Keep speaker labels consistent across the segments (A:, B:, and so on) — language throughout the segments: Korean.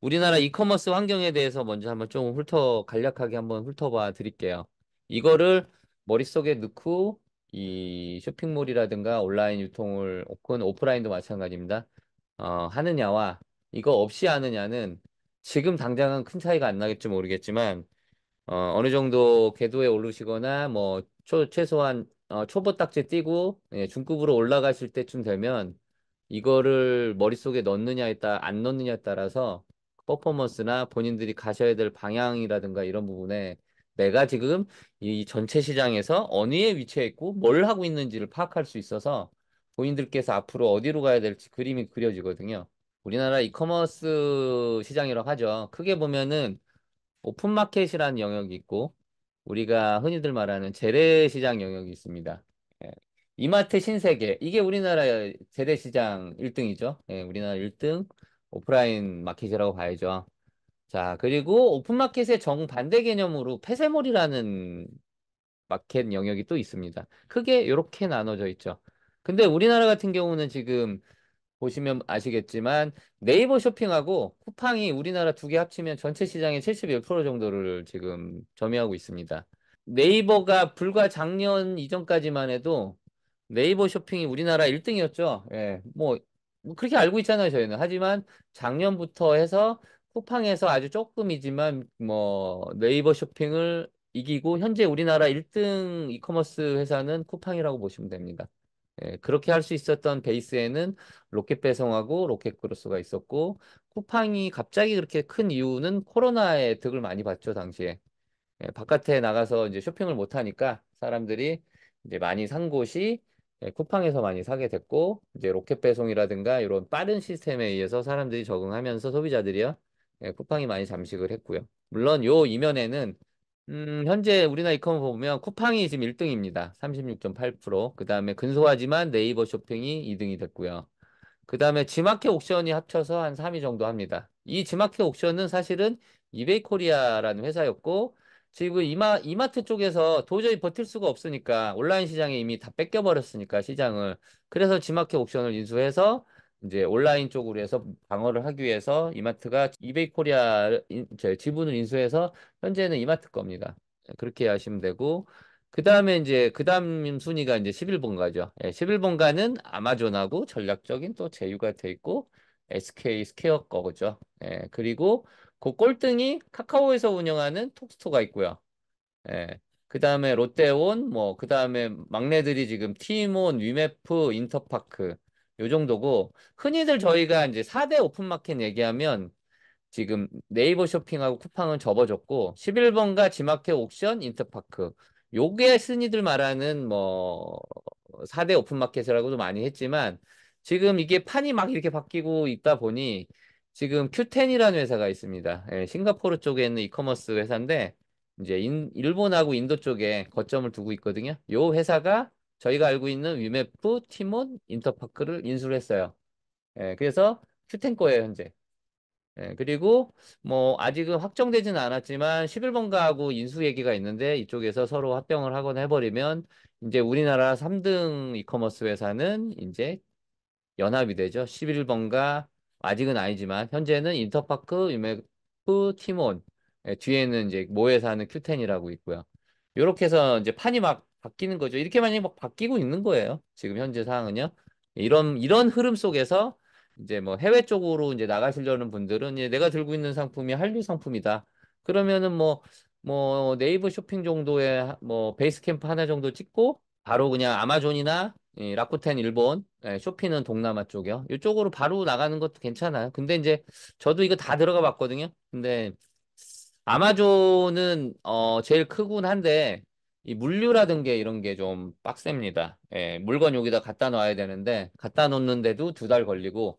A: 우리나라 이커머스 환경에 대해서 먼저 한번 좀 훑어 간략하게 한번 훑어봐 드릴게요. 이거를 머릿속에 넣고 이 쇼핑몰이라든가 온라인 유통을 혹은 오프라인도 마찬가지입니다. 어, 하느냐와 이거 없이 하느냐는 지금 당장은 큰 차이가 안 나겠지 모르겠지만 어, 어느 정도 궤도에 오르시거나 뭐 초, 최소한 어, 초보 딱지 띄고 예, 중급으로 올라가실 때쯤 되면 이거를 머릿속에 넣느냐에 따라 안 넣느냐에 따라서 퍼포먼스나 본인들이 가셔야 될 방향이라든가 이런 부분에 내가 지금 이 전체 시장에서 어디에 위치해 있고 뭘 하고 있는지를 파악할 수 있어서 본인들께서 앞으로 어디로 가야 될지 그림이 그려지거든요. 우리나라 이커머스 시장이라고 하죠. 크게 보면은 오픈마켓이라는 영역이 있고 우리가 흔히들 말하는 재래시장 영역이 있습니다. 예. 이마트 신세계 이게 예, 우리나라 재래시장 1등이죠. 우리나라 1등 오프라인 마켓이라고 봐야죠. 자, 그리고 오픈마켓의 정반대 개념으로 폐쇄몰이라는 마켓 영역이 또 있습니다. 크게 이렇게 나눠져 있죠. 근데 우리나라 같은 경우는 지금 보시면 아시겠지만 네이버 쇼핑하고 쿠팡이 우리나라 두 개 합치면 전체 시장의 71% 정도를 지금 점유하고 있습니다. 네이버가 불과 작년 이전까지만 해도 네이버 쇼핑이 우리나라 1등이었죠. 예. 뭐뭐 그렇게 알고 있잖아요, 저희는. 하지만 작년부터 해서 쿠팡에서 아주 조금이지만 뭐 네이버 쇼핑을 이기고 현재 우리나라 1등 이커머스 회사는 쿠팡이라고 보시면 됩니다. 예, 그렇게 할 수 있었던 베이스에는 로켓 배송하고 로켓 크로스가 있었고 쿠팡이 갑자기 그렇게 큰 이유는 코로나의 득을 많이 봤죠 당시에 예, 바깥에 나가서 이제 쇼핑을 못 하니까 사람들이 이제 많이 산 곳이 예, 쿠팡에서 많이 사게 됐고 이제 로켓 배송이라든가 이런 빠른 시스템에 의해서 사람들이 적응하면서 소비자들이요 예, 쿠팡이 많이 잠식을 했고요. 물론 요 이면에는 음, 현재 우리나라 이컴 보면 쿠팡이 지금 1등입니다. 36.8%. 그 다음에 근소하지만 네이버 쇼핑이 2등이 됐고요. 그 다음에 지마켓 옥션이 합쳐서 한 3위 정도 합니다. 이 지마켓 옥션은 사실은 이베이 코리아라는 회사였고 지금 그 이마, 이마트 쪽에서 도저히 버틸 수가 없으니까 온라인 시장에 이미 다 뺏겨버렸으니까 시장을 그래서 지마켓 옵션을 인수해서 이제 온라인 쪽으로 해서 방어를 하기 위해서 이마트가 이베이 코리아 지분을 인수해서 현재는 이마트 겁니다. 예, 그렇게 하시면 되고 그 다음에 이제 그 다음 순위가 이제 11번가죠. 예, 11번가는 아마존하고 전략적인 또 제휴가 돼 있고 SK 스퀘어 거죠. 예, 그리고 그 꼴등이 카카오에서 운영하는 톡스토가 있고요. 예. 그 다음에 롯데온, 뭐, 그 다음에 막내들이 지금 티몬, 위메프, 인터파크, 요 정도고, 흔히들 저희가 이제 4대 오픈마켓 얘기하면 지금 네이버 쇼핑하고 쿠팡은 접어줬고, 11번가 지마켓 옥션, 인터파크. 요게 스니들 말하는 뭐, 4대 오픈마켓이라고도 많이 했지만, 지금 이게 판이 막 이렇게 바뀌고 있다 보니, 지금 큐텐이라는 회사가 있습니다. 예, 싱가포르 쪽에 있는 이커머스 회사인데 이제 인, 일본하고 인도 쪽에 거점을 두고 있거든요. 이 회사가 저희가 알고 있는 위메프, 티몬, 인터파크를 인수를 했어요. 예, 그래서 큐텐 거예요, 현재. 예, 그리고 뭐 아직은 확정되지는 않았지만 11번가하고 인수 얘기가 있는데 이쪽에서 서로 합병을 하거나 해버리면 이제 우리나라 3등 이커머스 회사는 이제 연합이 되죠. 11번가, 아직은 아니지만 현재는 인터파크, 유메프, 티몬 예, 뒤에는 이제 모회사는 큐텐이라고 있고요. 이렇게 해서 이제 판이 막 바뀌는 거죠. 이렇게 많이 막 바뀌고 있는 거예요. 지금 현재 상황은요. 이런 이런 흐름 속에서 이제 뭐 해외 쪽으로 이제 나가시려는 분들은 이제 내가 들고 있는 상품이 한류 상품이다. 그러면은 뭐뭐 뭐 네이버 쇼핑 정도의 뭐 베이스 캠프 하나 정도 찍고 바로 그냥 아마존이나 예, 라쿠텐 일본, 예, 쇼핑은 동남아 쪽이요. 이쪽으로 바로 나가는 것도 괜찮아요. 근데 이제 저도 이거 다 들어가 봤거든요. 근데 아마존은 어 제일 크긴 한데 이 물류라든가 이런 게 좀 빡셉니다. 예, 물건 여기다 갖다 놔야 되는데 갖다 놓는데도 두 달 걸리고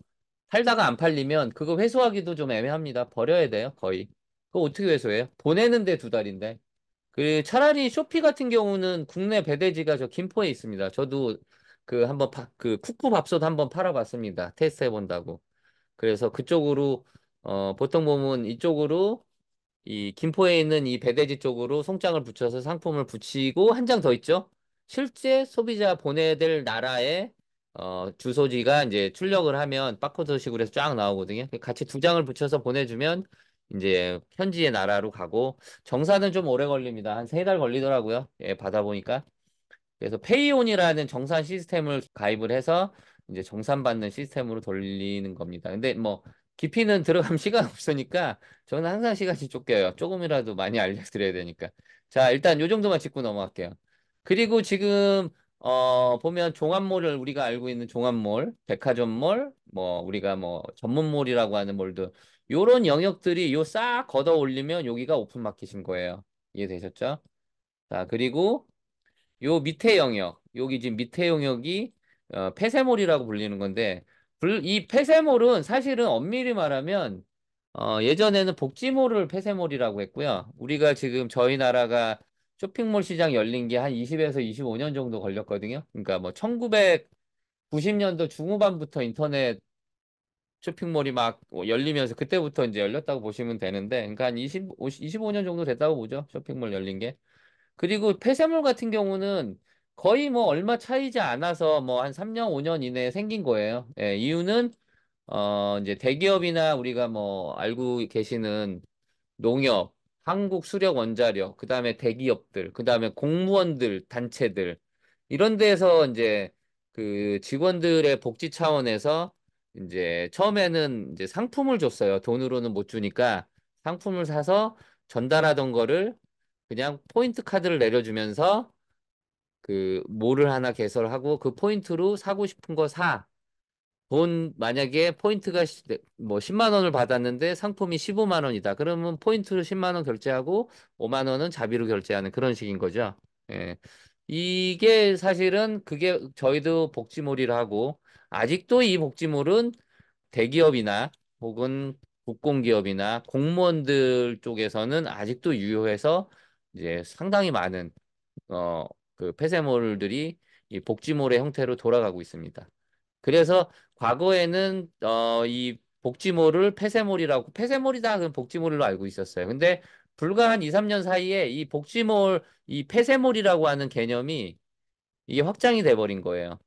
A: 살다가 안 팔리면 그거 회수하기도 좀 애매합니다. 버려야 돼요, 거의. 그거 어떻게 회수해요? 보내는데 두 달인데. 그 차라리 쇼피 같은 경우는 국내 배대지가 저 김포에 있습니다. 저도 그 한번 파, 그 쿠쿠 밥솥 한번 팔아봤습니다. 테스트 해본다고. 그래서 그쪽으로 어 보통 보면 이쪽으로 이 김포에 있는 이 배대지 쪽으로 송장을 붙여서 상품을 붙이고 한 장 더 있죠. 실제 소비자 보내될 나라에 어, 주소지가 이제 출력을 하면 바코드식으로 해서 쫙 나오거든요. 같이 두 장을 붙여서 보내주면 이제 현지의 나라로 가고 정산은좀 오래 걸립니다. 한 세 달 걸리더라고요. 예, 받아보니까. 그래서 페이온이라는 정산 시스템을 가입을 해서 이제 정산받는 시스템으로 돌리는 겁니다. 근데 뭐 깊이는 들어가면 시간 없으니까 저는 항상 시간이 쫓겨요. 조금이라도 많이 알려드려야 되니까. 자, 일단 요 정도만 짚고 넘어갈게요. 그리고 지금 어 보면 종합몰을 우리가 알고 있는 종합몰, 백화점몰, 뭐 우리가 뭐 전문몰이라고 하는 몰도 요런 영역들이 요 싹 걷어 올리면 여기가 오픈 마켓인 거예요. 이해되셨죠? 자, 그리고 요 밑에 영역, 여기 지금 밑에 영역이 어, 폐쇄몰이라고 불리는 건데 이 폐쇄몰은 사실은 엄밀히 말하면 어, 예전에는 복지몰을 폐쇄몰이라고 했고요. 우리가 지금 저희 나라가 쇼핑몰 시장 열린 게 한 20에서 25년 정도 걸렸거든요. 그러니까 뭐 1990년도 중후반부터 인터넷 쇼핑몰이 막 뭐 열리면서 그때부터 이제 열렸다고 보시면 되는데 그러니까 한 20, 25년 정도 됐다고 보죠. 쇼핑몰 열린 게. 그리고 폐쇄물 같은 경우는 거의 뭐 얼마 차이지 않아서 뭐 한 3년, 5년 이내에 생긴 거예요. 예, 이유는 어 이제 대기업이나 우리가 뭐 알고 계시는 농협, 한국 수력 원자력, 그다음에 대기업들, 그다음에 공무원들, 단체들 이런 데에서 이제 그 직원들의 복지 차원에서 이제 처음에는 이제 상품을 줬어요. 돈으로는 못 주니까 상품을 사서 전달하던 거를 그냥 포인트 카드를 내려주면서 그 몰을 하나 개설하고 그 포인트로 사고 싶은 거 사. 돈 만약에 포인트가 뭐 10만 원을 받았는데 상품이 15만 원이다. 그러면 포인트로 10만 원 결제하고 5만 원은 자비로 결제하는 그런 식인 거죠. 예. 이게 사실은 그게 저희도 복지몰이라 고 아직도 이 복지물은 대기업이나 혹은 국공기업이나 공무원들 쪽에서는 아직도 유효해서 이제 상당히 많은 어, 그 폐쇄물들이 이 복지물의 형태로 돌아가고 있습니다. 그래서 과거에는 어, 이 복지물을 폐쇄물이라고 폐쇄물이다 그 복지물로 알고 있었어요. 근데 불과 한 2, 3년 사이에 이 복지물, 이 폐쇄물이라고 하는 개념이 이게 확장이 돼버린 거예요.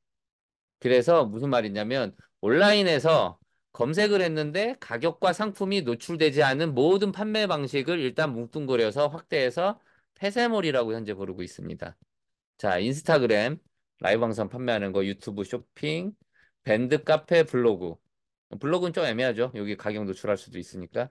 A: 그래서 무슨 말이냐면 온라인에서 검색을 했는데 가격과 상품이 노출되지 않은 모든 판매 방식을 일단 뭉뚱그려서 확대해서 폐쇄몰이라고 현재 부르고 있습니다. 자, 인스타그램, 라이브 방송 판매하는 거, 유튜브 쇼핑, 밴드 카페, 블로그. 블로그는 좀 애매하죠. 여기 가격 노출할 수도 있으니까.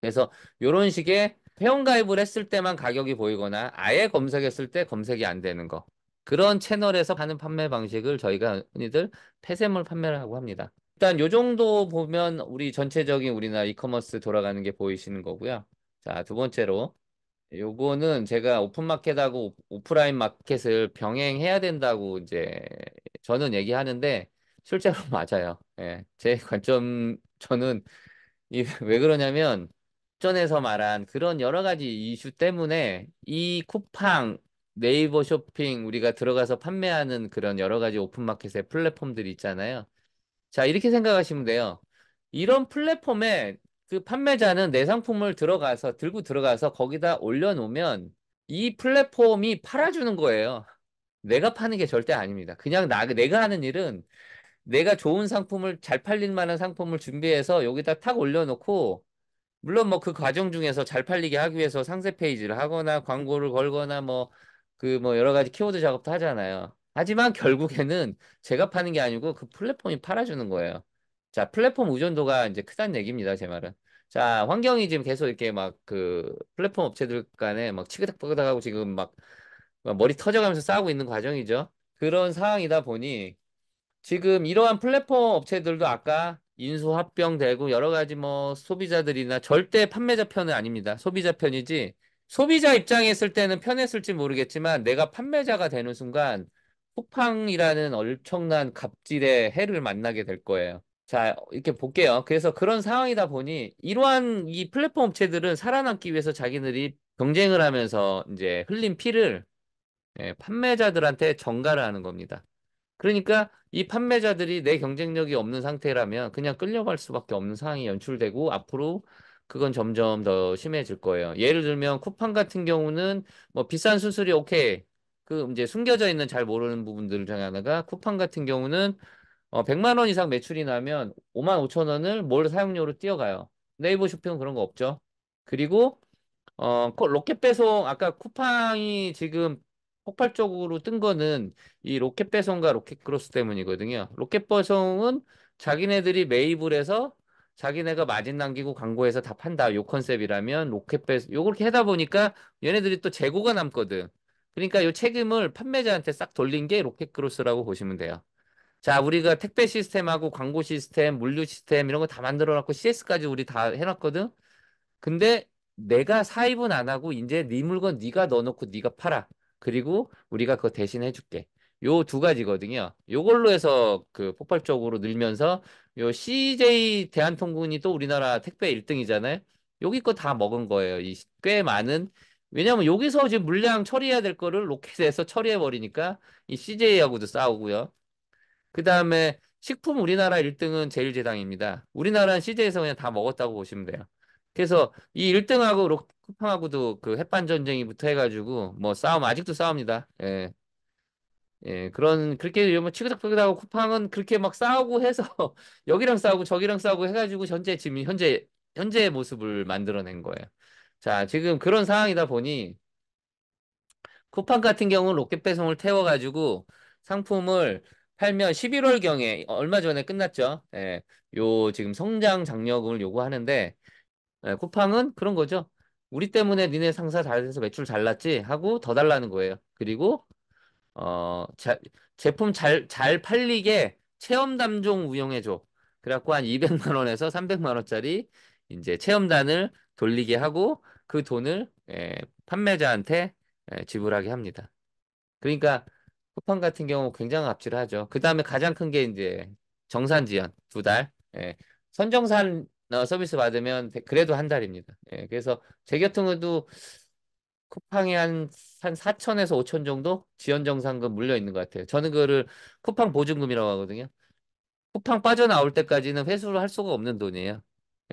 A: 그래서 이런 식의 회원가입을 했을 때만 가격이 보이거나 아예 검색했을 때 검색이 안 되는 거. 그런 채널에서 하는 판매 방식을 저희가 흔히들 폐쇄물 판매라고 합니다. 일단 요 정도 보면 우리 전체적인 우리나라 이커머스 돌아가는 게 보이시는 거고요. 자, 두 번째로 요거는 제가 오픈마켓하고 오프라인 마켓을 병행해야 된다고 이제 저는 얘기하는데 실제로 맞아요. 예. 제 관점 저는 이왜 그러냐면 전에서 말한 그런 여러 가지 이슈 때문에 이 쿠팡 네이버 쇼핑 우리가 들어가서 판매하는 그런 여러 가지 오픈마켓의 플랫폼들이 있잖아요. 자, 이렇게 생각하시면 돼요. 이런 플랫폼에 그 판매자는 내 상품을 들어가서 들고 들어가서 거기다 올려놓으면 이 플랫폼이 팔아주는 거예요. 내가 파는 게 절대 아닙니다. 그냥 나, 내가 하는 일은 내가 좋은 상품을 잘 팔릴 만한 상품을 준비해서 여기다 탁 올려놓고 물론 뭐 그 과정 중에서 잘 팔리게 하기 위해서 상세 페이지를 하거나 광고를 걸거나 뭐 그뭐 여러 가지 키워드 작업도 하잖아요. 하지만 결국에는 제가 파는 게 아니고 그 플랫폼이 팔아주는 거예요. 자, 플랫폼 의존도가 이제 크다는 얘기입니다. 제 말은. 자, 환경이 지금 계속 이렇게 막 그 플랫폼 업체들 간에 막 치그닥박닥하고 지금 막 머리 터져가면서 싸우고 있는 과정이죠. 그런 상황이다 보니 지금 이러한 플랫폼 업체들도 아까 인수 합병되고 여러 가지 뭐 소비자들이나 절대 판매자 편은 아닙니다. 소비자 편이지 소비자 입장에 있을 때는 편했을지 모르겠지만 내가 판매자가 되는 순간 쿠팡이라는 엄청난 갑질의 해를 만나게 될 거예요. 자, 이렇게 볼게요. 그래서 그런 상황이다 보니 이러한 이 플랫폼 업체들은 살아남기 위해서 자기들이 경쟁을 하면서 이제 흘린 피를 예, 판매자들한테 전가를 하는 겁니다. 그러니까 이 판매자들이 내 경쟁력이 없는 상태라면 그냥 끌려갈 수밖에 없는 상황이 연출되고 앞으로 그건 점점 더 심해질 거예요. 예를 들면 쿠팡 같은 경우는 뭐 비싼 수수료 오케이. 그 이제 숨겨져 있는 잘 모르는 부분들 중에 하나가 쿠팡 같은 경우는 어 100만 원 이상 매출이 나면 5만 5천 원을 뭘 사용료로 띄어가요. 네이버 쇼핑은 그런 거 없죠. 그리고 어 로켓 배송 아까 쿠팡이 지금 폭발적으로 뜬 거는 이 로켓 배송과 로켓 크로스 때문이거든요. 로켓 배송은 자기네들이 매입을 해서 자기네가 마진 남기고 광고해서 다 판다. 요 컨셉이라면 로켓배스 요렇게 해다 보니까 얘네들이 또 재고가 남거든. 그러니까 요 책임을 판매자한테 싹 돌린 게 로켓크로스라고 보시면 돼요. 자, 우리가 택배 시스템하고 광고 시스템, 물류 시스템 이런 거 다 만들어 놨고 CS까지 우리 다 해놨거든. 근데 내가 사입은 안 하고 이제 네 물건 네가 넣어놓고 네가 팔아. 그리고 우리가 그거 대신 해줄게. 요두 가지거든요. 요걸로 해서 그 폭발적으로 늘면서 요 CJ 대한통운이 또 우리나라 택배 1등이잖아요. 여기 거 다 먹은 거예요. 이 꽤 많은 왜냐면 여기서 지금 물량 처리해야 될 거를 로켓에서 처리해 버리니까 이 CJ하고도 싸우고요. 그다음에 식품 우리나라 1등은 제일제당입니다. 우리나라는 CJ에서 그냥 다 먹었다고 보시면 돼요. 그래서 이 1등하고 로 쿠팡하고도 그 햇반 전쟁이부터 해가지고 뭐 싸움 아직도 싸웁니다. 예. 예, 그런 그렇게 뭐 치그닥치그닥하고 쿠팡은 그렇게 막 싸우고 해서 여기랑 싸우고 저기랑 싸우고 해가지고 현재 지금 현재 현재의 모습을 만들어낸 거예요. 자, 지금 그런 상황이다 보니 쿠팡 같은 경우는 로켓 배송을 태워가지고 상품을 팔면 11월 경에 얼마 전에 끝났죠. 예, 요 지금 성장 장려금을 요구하는데 예, 쿠팡은 그런 거죠. 우리 때문에 니네 상사 잘해서 매출 잘났지 하고 더 달라는 거예요. 그리고 어, 자, 제품 잘, 잘 팔리게 체험 담종 운영해줘. 그래갖고 한 200만 원에서 300만 원짜리 이제 체험단을 돌리게 하고 그 돈을 예, 판매자한테 예, 지불하게 합니다. 그러니까 쿠팡 같은 경우 굉장히 갑질 하죠. 그 다음에 가장 큰 게 이제 정산 지연 두 달. 예, 선정산 어, 서비스 받으면 그래도 한 달입니다. 예, 그래서 제 같은 경우도 쿠팡이 한, 한 4천에서 5천 정도 지연정상금 물려 있는 것 같아요. 저는 그거를 쿠팡 보증금이라고 하거든요. 쿠팡 빠져나올 때까지는 회수를 할 수가 없는 돈이에요.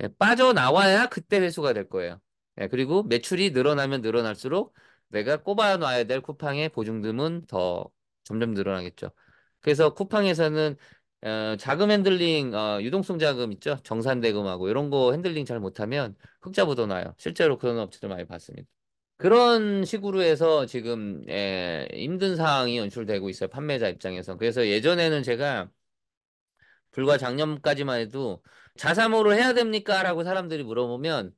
A: 예, 빠져나와야 그때 회수가 될 거예요. 예, 그리고 매출이 늘어나면 늘어날수록 내가 꼽아놔야 될 쿠팡의 보증금은 더 점점 늘어나겠죠. 그래서 쿠팡에서는 어, 자금 핸들링, 어, 유동성 자금 있죠? 정산 대금하고 이런 거 핸들링 잘 못하면 흑자 보도 나요. 실제로 그런 업체들 많이 봤습니다. 그런 식으로 해서 지금 예, 힘든 상황이 연출되고 있어요. 판매자 입장에서. 그래서 예전에는 제가 불과 작년까지만 해도 자사모를 해야 됩니까? 라고 사람들이 물어보면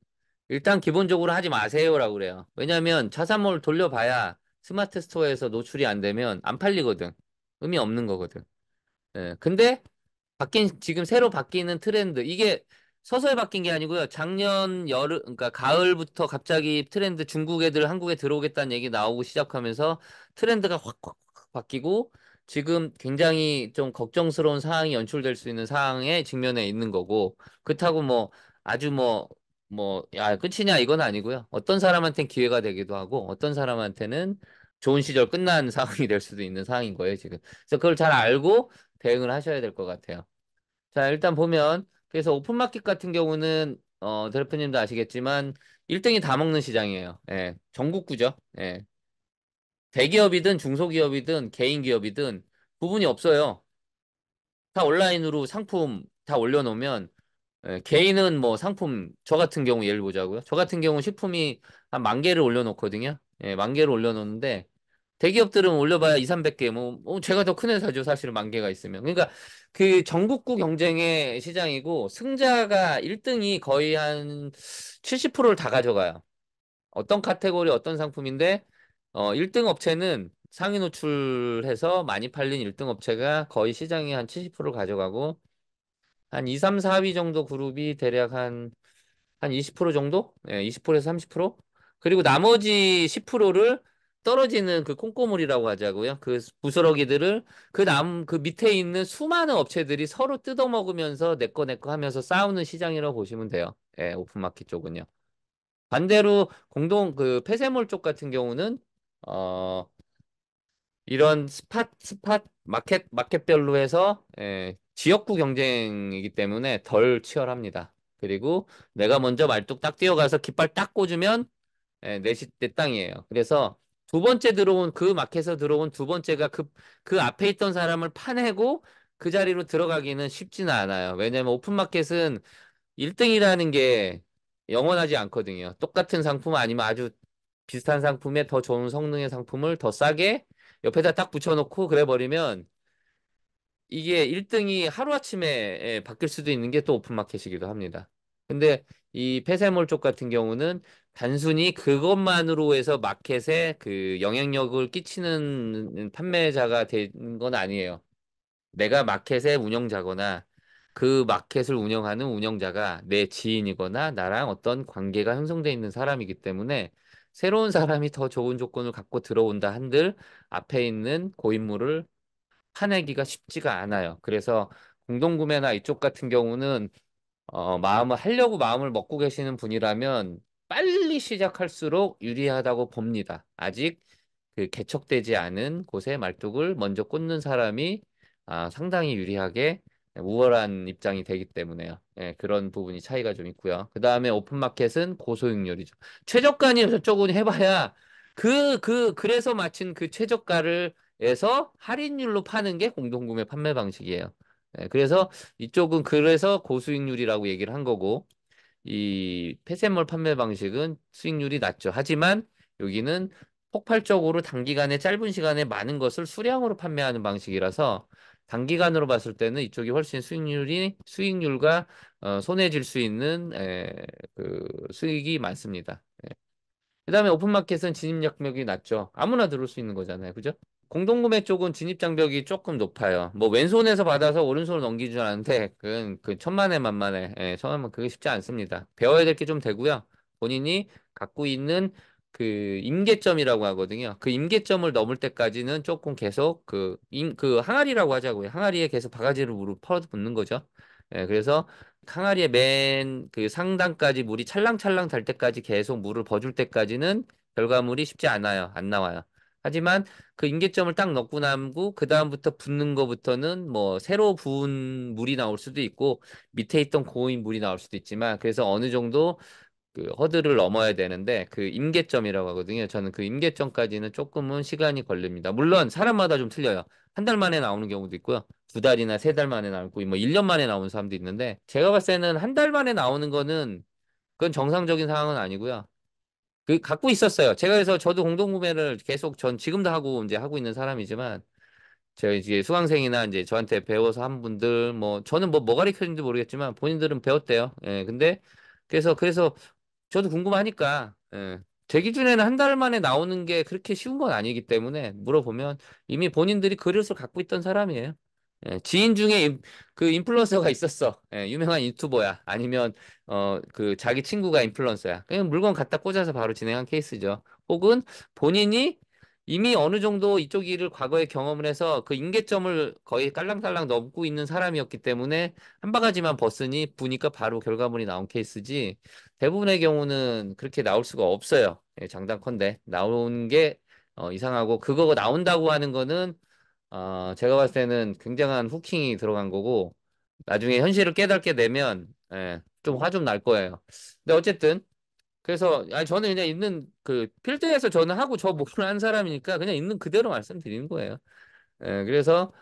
A: 일단 기본적으로 하지 마세요라고 그래요. 왜냐하면 자사모를 돌려봐야 스마트 스토어에서 노출이 안 되면 안 팔리거든. 의미 없는 거거든. 예, 근데 바뀐 지금 새로 바뀌는 트렌드 이게 서서히 바뀐 게 아니고요. 작년 여름, 그러니까 가을부터 갑자기 트렌드 중국 애들 한국에 들어오겠다는 얘기 나오고 시작하면서 트렌드가 확 확 바뀌고 지금 굉장히 좀 걱정스러운 상황이 연출될 수 있는 상황에 직면해 있는 거고 그렇다고 뭐 아주 뭐뭐야 끝이냐 이건 아니고요. 어떤 사람한테는 기회가 되기도 하고 어떤 사람한테는 좋은 시절 끝난 상황이 될 수도 있는 상황인 거예요 지금. 그래서 그걸 잘 알고 대응을 하셔야 될 것 같아요. 자 일단 보면. 그래서 오픈마켓 같은 경우는 어, 대표님도 아시겠지만 1등이 다 먹는 시장이에요. 예, 전국구죠. 예. 대기업이든 중소기업이든 개인기업이든 부분이 없어요. 다 온라인으로 상품 다 올려놓으면 예, 개인은 뭐 상품 저 같은 경우 예를 보자고요. 저 같은 경우 식품이 한 만 개를 올려놓거든요. 예, 만 개를 올려놓는데 대기업들은 음. 올려봐야 2, 300개 뭐, 뭐 제가 더 큰 회사죠 사실은 만 개가 있으면 그러니까 그 전국구 경쟁의 시장이고 승자가 1등이 거의 한 70%를 다 가져가요 어떤 카테고리 어떤 상품인데 어 1등 업체는 상위 노출해서 많이 팔린 1등 업체가 거의 시장의 한 70%를 가져가고 한 2, 3, 4위 정도 그룹이 대략 한한 20% 정도? 예, 20%에서 30%? 그리고 나머지 10%를 떨어지는 그 콩고물이라고 하자고요. 그 부스러기들을 그 네. 남, 그 밑에 있는 수많은 업체들이 서로 뜯어먹으면서 내꺼 내꺼 하면서 싸우는 시장이라고 보시면 돼요. 예, 오픈마켓 쪽은요. 반대로 공동 그 폐쇄물 쪽 같은 경우는, 어, 이런 스팟, 스팟, 마켓, 마켓별로 해서, 예, 지역구 경쟁이기 때문에 덜 치열합니다. 그리고 내가 먼저 말뚝 딱 뛰어가서 깃발 딱 꽂으면, 예, 내, 시, 내 땅이에요. 그래서 두 번째 들어온 그 마켓에서 들어온 두 번째가 그, 그 앞에 있던 사람을 파내고 그 자리로 들어가기는 쉽지는 않아요. 왜냐면 오픈마켓은 1등이라는 게 영원하지 않거든요. 똑같은 상품 아니면 아주 비슷한 상품에 더 좋은 성능의 상품을 더 싸게 옆에다 딱 붙여놓고 그래버리면 이게 1등이 하루아침에 예, 바뀔 수도 있는 게 또 오픈마켓이기도 합니다. 근데 이 폐쇄물 쪽 같은 경우는 단순히 그것만으로 해서 마켓에 그 영향력을 끼치는 판매자가 된 건 아니에요. 내가 마켓의 운영자거나 그 마켓을 운영하는 운영자가 내 지인이거나 나랑 어떤 관계가 형성돼 있는 사람이기 때문에 새로운 사람이 더 좋은 조건을 갖고 들어온다 한들 앞에 있는 고인물을 파내기가 쉽지가 않아요. 그래서 공동구매나 이쪽 같은 경우는 어, 마음을 하려고 마음을 먹고 계시는 분이라면 빨리 시작할수록 유리하다고 봅니다. 아직 그 개척되지 않은 곳에 말뚝을 먼저 꽂는 사람이 아, 상당히 유리하게 우월한 입장이 되기 때문에요. 예, 그런 부분이 차이가 좀 있고요. 그 다음에 오픈마켓은 고소익률이죠. 최저가는 저쪽은 해봐야 그, 그, 그래서 마친 그 최저가를 에서 할인율로 파는 게 공동구매 판매 방식이에요. 네, 그래서 이쪽은 그래서 고수익률이라고 얘기를 한 거고 이 폐쇄물 판매 방식은 수익률이 낮죠. 하지만 여기는 폭발적으로 단기간에 짧은 시간에 많은 것을 수량으로 판매하는 방식이라서 단기간으로 봤을 때는 이쪽이 훨씬 수익률이 수익률과 어, 손해질 수 있는 에, 예, 그 수익이 많습니다. 예. 그다음에 오픈마켓은 진입 장벽이 낮죠. 아무나 들어올 수 있는 거잖아요, 그죠? 공동구매 쪽은 진입장벽이 조금 높아요. 뭐 왼손에서 받아서 오른손을 넘기는 않는데 그건 그 천만에 만만에 예, 천만 그게 쉽지 않습니다. 배워야 될 게 좀 되고요. 본인이 갖고 있는 그 임계점이라고 하거든요. 그 임계점을 넘을 때까지는 조금 계속 그, 임, 그 항아리라고 하자고요. 항아리에 계속 바가지를 물을 퍼붓는 거죠. 예, 그래서 항아리의 맨 그 상단까지 물이 찰랑찰랑 달 때까지 계속 물을 버줄 때까지는 결과물이 쉽지 않아요. 안 나와요. 하지만 그 임계점을 딱 넣고 남고그 다음부터 붓는 거부터는 뭐 새로 부은 물이 나올 수도 있고 밑에 있던 고인 물이 나올 수도 있지만 그래서 어느 정도 그 허들을 넘어야 되는데 그 임계점이라고 하거든요. 저는 그 임계점까지는 조금은 시간이 걸립니다. 물론 사람마다 좀 틀려요. 한 달 만에 나오는 경우도 있고요. 두 달이나 세 달 만에 나오고 뭐 일 년 만에 나오는 사람도 있는데 제가 봤을 때는 한 달 만에 나오는 거는 그건 정상적인 상황은 아니고요. 그 갖고 있었어요. 제가 그래서 저도 공동구매를 계속 전 지금도 하고 이제 하고 있는 사람이지만 제가 이제 수강생이나 이제 저한테 배워서 한 분들 뭐 저는 뭐 뭐가 가르쳐는지 모르겠지만 본인들은 배웠대요. 예, 근데 그래서 그래서 저도 궁금하니까 예. 제 기준에는 한 달 만에 나오는 게 그렇게 쉬운 건 아니기 때문에 물어보면 이미 본인들이 그릇을 갖고 있던 사람이에요. 예, 지인 중에 그 인플루언서가 있었어. 예, 유명한 유튜버야. 아니면 어 그 자기 친구가 인플루언서야. 그냥 물건 갖다 꽂아서 바로 진행한 케이스죠. 혹은 본인이 이미 어느 정도 이쪽 일을 과거에 경험을 해서 그 임계점을 거의 깔랑깔랑 넘고 있는 사람이었기 때문에 한 바가지만 벗으니 보니까 바로 결과물이 나온 케이스지 대부분의 경우는 그렇게 나올 수가 없어요. 예, 장단컨대 나온 게 어, 이상하고 그거 나온다고 하는 거는 어, 제가 봤을 때는 굉장한 후킹이 들어간 거고 나중에 음. 현실을 깨닫게 되면 예, 좀 화 좀 날 거예요. 근데 어쨌든 그래서 아니 저는 그냥 있는 그 필드에서 저는 하고 저 목표를 한 사람이니까 그냥 있는 그대로 말씀드리는 거예요. 예, 그래서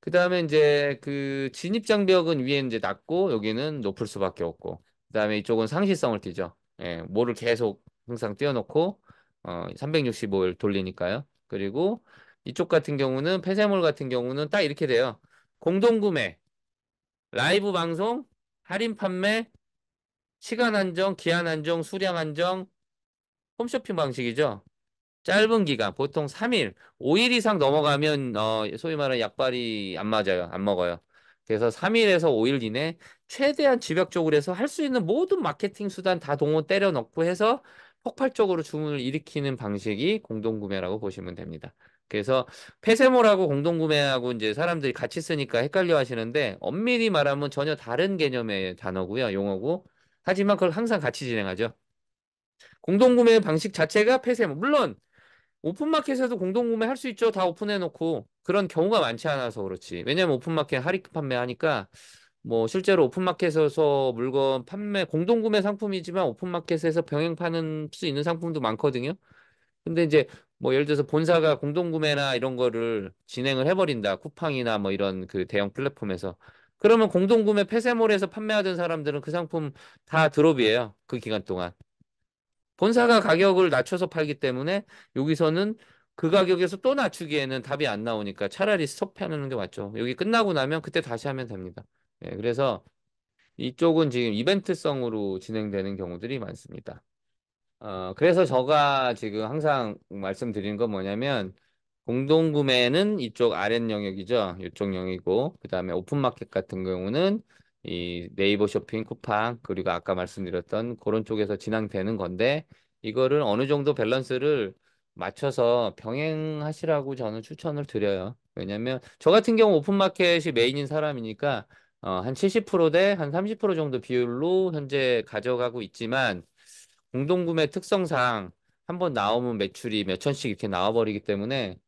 A: 그다음에 이제 그 진입 장벽은 위에 이제 낮고 여기는 높을 수밖에 없고 그다음에 이쪽은 상시성을 띠죠. 예, 뭐를 계속 항상 띄워놓고 어, 365일 돌리니까요. 그리고 이쪽 같은 경우는 폐쇄몰 같은 경우는 딱 이렇게 돼요. 공동구매, 라이브 방송, 할인 판매, 시간 안정 기한 안정 수량 안정 홈쇼핑 방식이죠. 짧은 기간, 보통 3일, 5일 이상 넘어가면 어, 소위 말하는 약발이 안 맞아요. 안 먹어요. 그래서 3일에서 5일 이내 최대한 집약적으로 해서 할 수 있는 모든 마케팅 수단 다 동원 때려 넣고 해서 폭발적으로 주문을 일으키는 방식이 공동구매라고 보시면 됩니다. 그래서 폐쇄몰하고 공동구매하고 이제 사람들이 같이 쓰니까 헷갈려 하시는데 엄밀히 말하면 전혀 다른 개념의 단어고요, 용어고. 하지만 그걸 항상 같이 진행하죠. 공동구매 방식 자체가 폐쇄몰. 물론 오픈마켓에도 공동구매 할 수 있죠. 다 오픈해놓고 그런 경우가 많지 않아서 그렇지. 왜냐하면 오픈마켓 할인 판매하니까 뭐 실제로 오픈마켓에서 물건 판매 공동구매 상품이지만 오픈마켓에서 병행 파는 수 있는 상품도 많거든요. 근데 이제 뭐 예를 들어서 본사가 공동구매나 이런 거를 진행을 해버린다. 쿠팡이나 뭐 이런 그 대형 플랫폼에서. 그러면 공동구매 폐쇄몰에서 판매하던 사람들은 그 상품 다 드롭이에요. 그 기간 동안. 본사가 가격을 낮춰서 팔기 때문에 여기서는 그 가격에서 또 낮추기에는 답이 안 나오니까 차라리 스톱하는 게 맞죠. 여기 끝나고 나면 그때 다시 하면 됩니다. 예, 그래서 이쪽은 지금 이벤트성으로 진행되는 경우들이 많습니다. 어, 그래서 제가 지금 항상 말씀드리는 건 뭐냐면 공동구매는 이쪽 아랫 영역이죠. 이쪽 영역이고 그다음에 오픈마켓 같은 경우는 이 네이버 쇼핑 쿠팡 그리고 아까 말씀드렸던 그런 쪽에서 진행되는 건데 이거를 어느 정도 밸런스를 맞춰서 병행하시라고 저는 추천을 드려요. 왜냐면 저 같은 경우 오픈마켓이 메인인 사람이니까 어, 한 70%대 한 30% 정도 비율로 현재 가져가고 있지만 공동구매 특성상 한번 나오면 매출이 몇 천씩 이렇게 나와버리기 때문에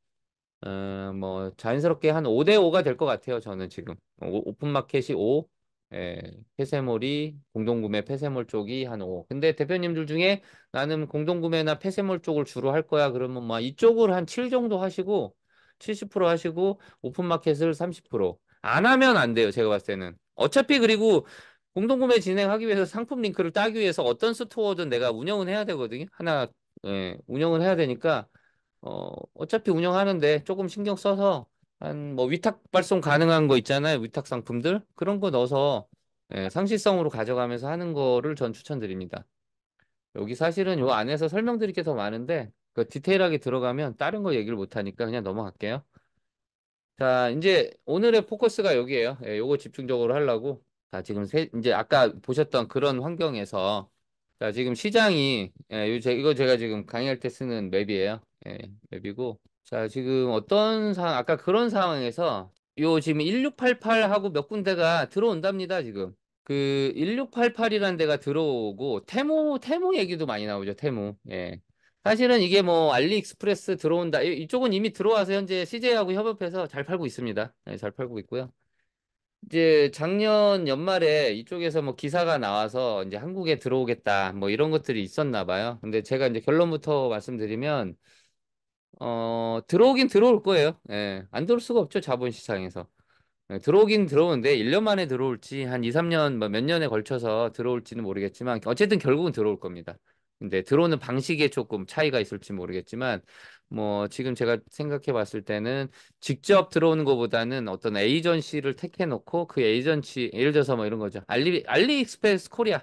A: 어, 뭐 자연스럽게 한 5대 5가 될 것 같아요. 저는 지금 오, 픈마켓이 5, 예, 폐쇄몰이 공동구매 폐쇄몰 쪽이 한 5. 근데 대표님들 중에 나는 공동구매나 폐쇄몰 쪽을 주로 할 거야. 그러면 막 뭐 이쪽을 한 7 정도 하시고 70% 하시고 오픈마켓을 30%. 안 하면 안 돼요. 제가 봤을 때는. 어차피 그리고 공동구매 진행하기 위해서 상품 링크를 따기 위해서 어떤 스토어든 내가 운영은 해야 되거든요. 하나 예, 운영을 해야 되니까 어, 어차피 운영하는데 조금 신경 써서 한 뭐 위탁 발송 가능한 거 있잖아요. 위탁 상품들 그런 거 넣어서 예, 상시성으로 가져가면서 하는 거를 전 추천드립니다. 여기 사실은 요 안에서 설명드릴 게 더 많은데 그 디테일하게 들어가면 다른 거 얘기를 못 하니까 그냥 넘어갈게요. 자, 이제 오늘의 포커스가 여기에요. 예, 요거 집중적으로 하려고 자, 지금 세, 이제 아까 보셨던 그런 환경에서 자, 지금 시장이 예, 이거 제가 지금 강의할 때 쓰는 맵이에요. 예, 맵이고 자, 지금 어떤 상황 아까 그런 상황에서 요 지금 1688하고 몇 군데가 들어온답니다, 지금. 그 1688이라는 데가 들어오고 테무 테무 얘기도 많이 나오죠, 테무. 예. 사실은 이게 뭐 알리익스프레스 들어온다. 이쪽은 이미 들어와서 현재 CJ하고 협업해서 잘 팔고 있습니다. 예, 잘 팔고 있고요. 이제 작년 연말에 이쪽에서 뭐 기사가 나와서 이제 한국에 들어오겠다 뭐 이런 것들이 있었나 봐요. 근데 제가 이제 결론부터 말씀드리면 어 들어오긴 들어올 거예요. 예. 안 들어올 수가 없죠. 자본 시장에서. 예, 들어오긴 들어오는데 1년 만에 들어올지 한 2, 3년 뭐 몇 년에 걸쳐서 들어올지는 모르겠지만 어쨌든 결국은 들어올 겁니다. 근데 들어오는 방식에 조금 차이가 있을지 모르겠지만 뭐 지금 제가 생각해 봤을 때는 직접 들어오는 것보다는 어떤 에이전시를 택해 놓고 그 에이전시 예를 들어서 뭐 이런 거죠. 알리 알리익스프레스 코리아.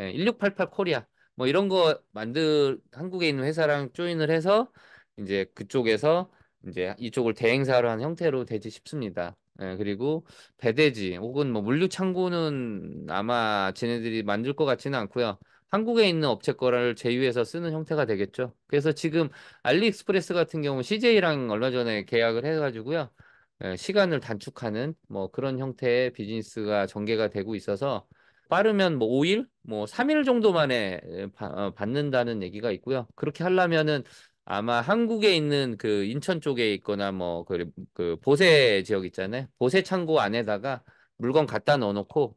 A: 예, 1688 코리아. 뭐 이런 거 만들 한국에 있는 회사랑 조인을 해서 이제 그쪽에서 이제 이쪽을 대행사로 한 형태로 되지 싶습니다. 예, 그리고 배대지 혹은 뭐 물류 창고는 아마 쟤네들이 만들 것 같지는 않고요. 한국에 있는 업체 거를 제휴해서 쓰는 형태가 되겠죠. 그래서 지금 알리익스프레스 같은 경우 CJ랑 얼마 전에 계약을 해가지고요. 예, 시간을 단축하는 뭐 그런 형태의 비즈니스가 전개가 되고 있어서 빠르면 뭐 5일, 뭐 3일 정도 만에 예, 어, 받는다는 얘기가 있고요. 그렇게 하려면은 아마 한국에 있는 그 인천 쪽에 있거나 뭐그그 그 보세 지역 있잖아요. 보세 창고 안에다가 물건 갖다 넣어놓고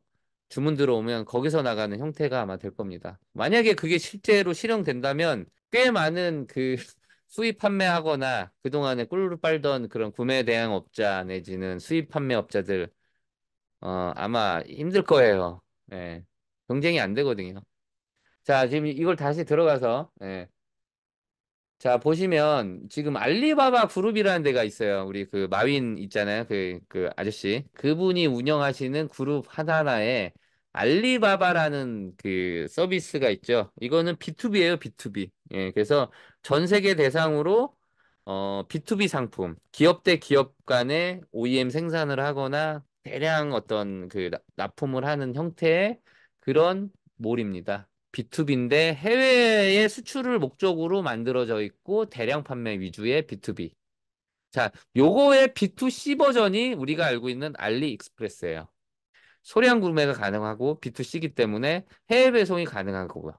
A: 주문 들어오면 거기서 나가는 형태가 아마 될 겁니다. 만약에 그게 실제로 실행된다면 꽤 많은 그 수입 판매하거나 그동안에 꿀로 빨던 그런 구매 대행 업자 내지는 수입 판매 업자들 어, 아마 힘들 거예요. 예. 경쟁이 안 되거든요. 자, 지금 이걸 다시 들어가서 예. 자, 보시면 지금 알리바바 그룹이라는 데가 있어요. 우리 그 마윈 있잖아요. 그, 그 아저씨. 그분이 운영하시는 그룹 하나하나에 알리바바라는 그 서비스가 있죠. 이거는 B2B예요, B2B. 예, 그래서 전 세계 대상으로 어, B2B 상품, 기업 대 기업 간의 OEM 생산을 하거나 대량 어떤 그 납품을 하는 형태의 그런 몰입니다. B2B인데 해외에 수출을 목적으로 만들어져 있고 대량 판매 위주의 B2B. 자, 요거의 B2C 버전이 우리가 알고 있는 알리익스프레스예요. 소량 구매가 가능하고 B2C이기 때문에 해외 배송이 가능한 거고요.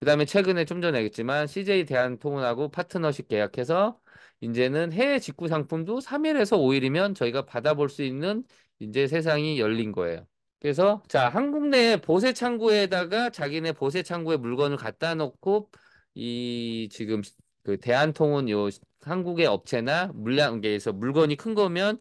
A: 그 다음에 최근에 좀 전에 얘기했지만 CJ 대한통운하고 파트너십 계약해서 이제는 해외 직구 상품도 3일에서 5일이면 저희가 받아볼 수 있는 이제 세상이 열린 거예요. 그래서 자 한국 내 보세 창구에다가 자기네 보세 창구에 물건을 갖다 놓고 이 지금 그 대한통운 요 한국의 업체나 물량계에서 물건이 큰 거면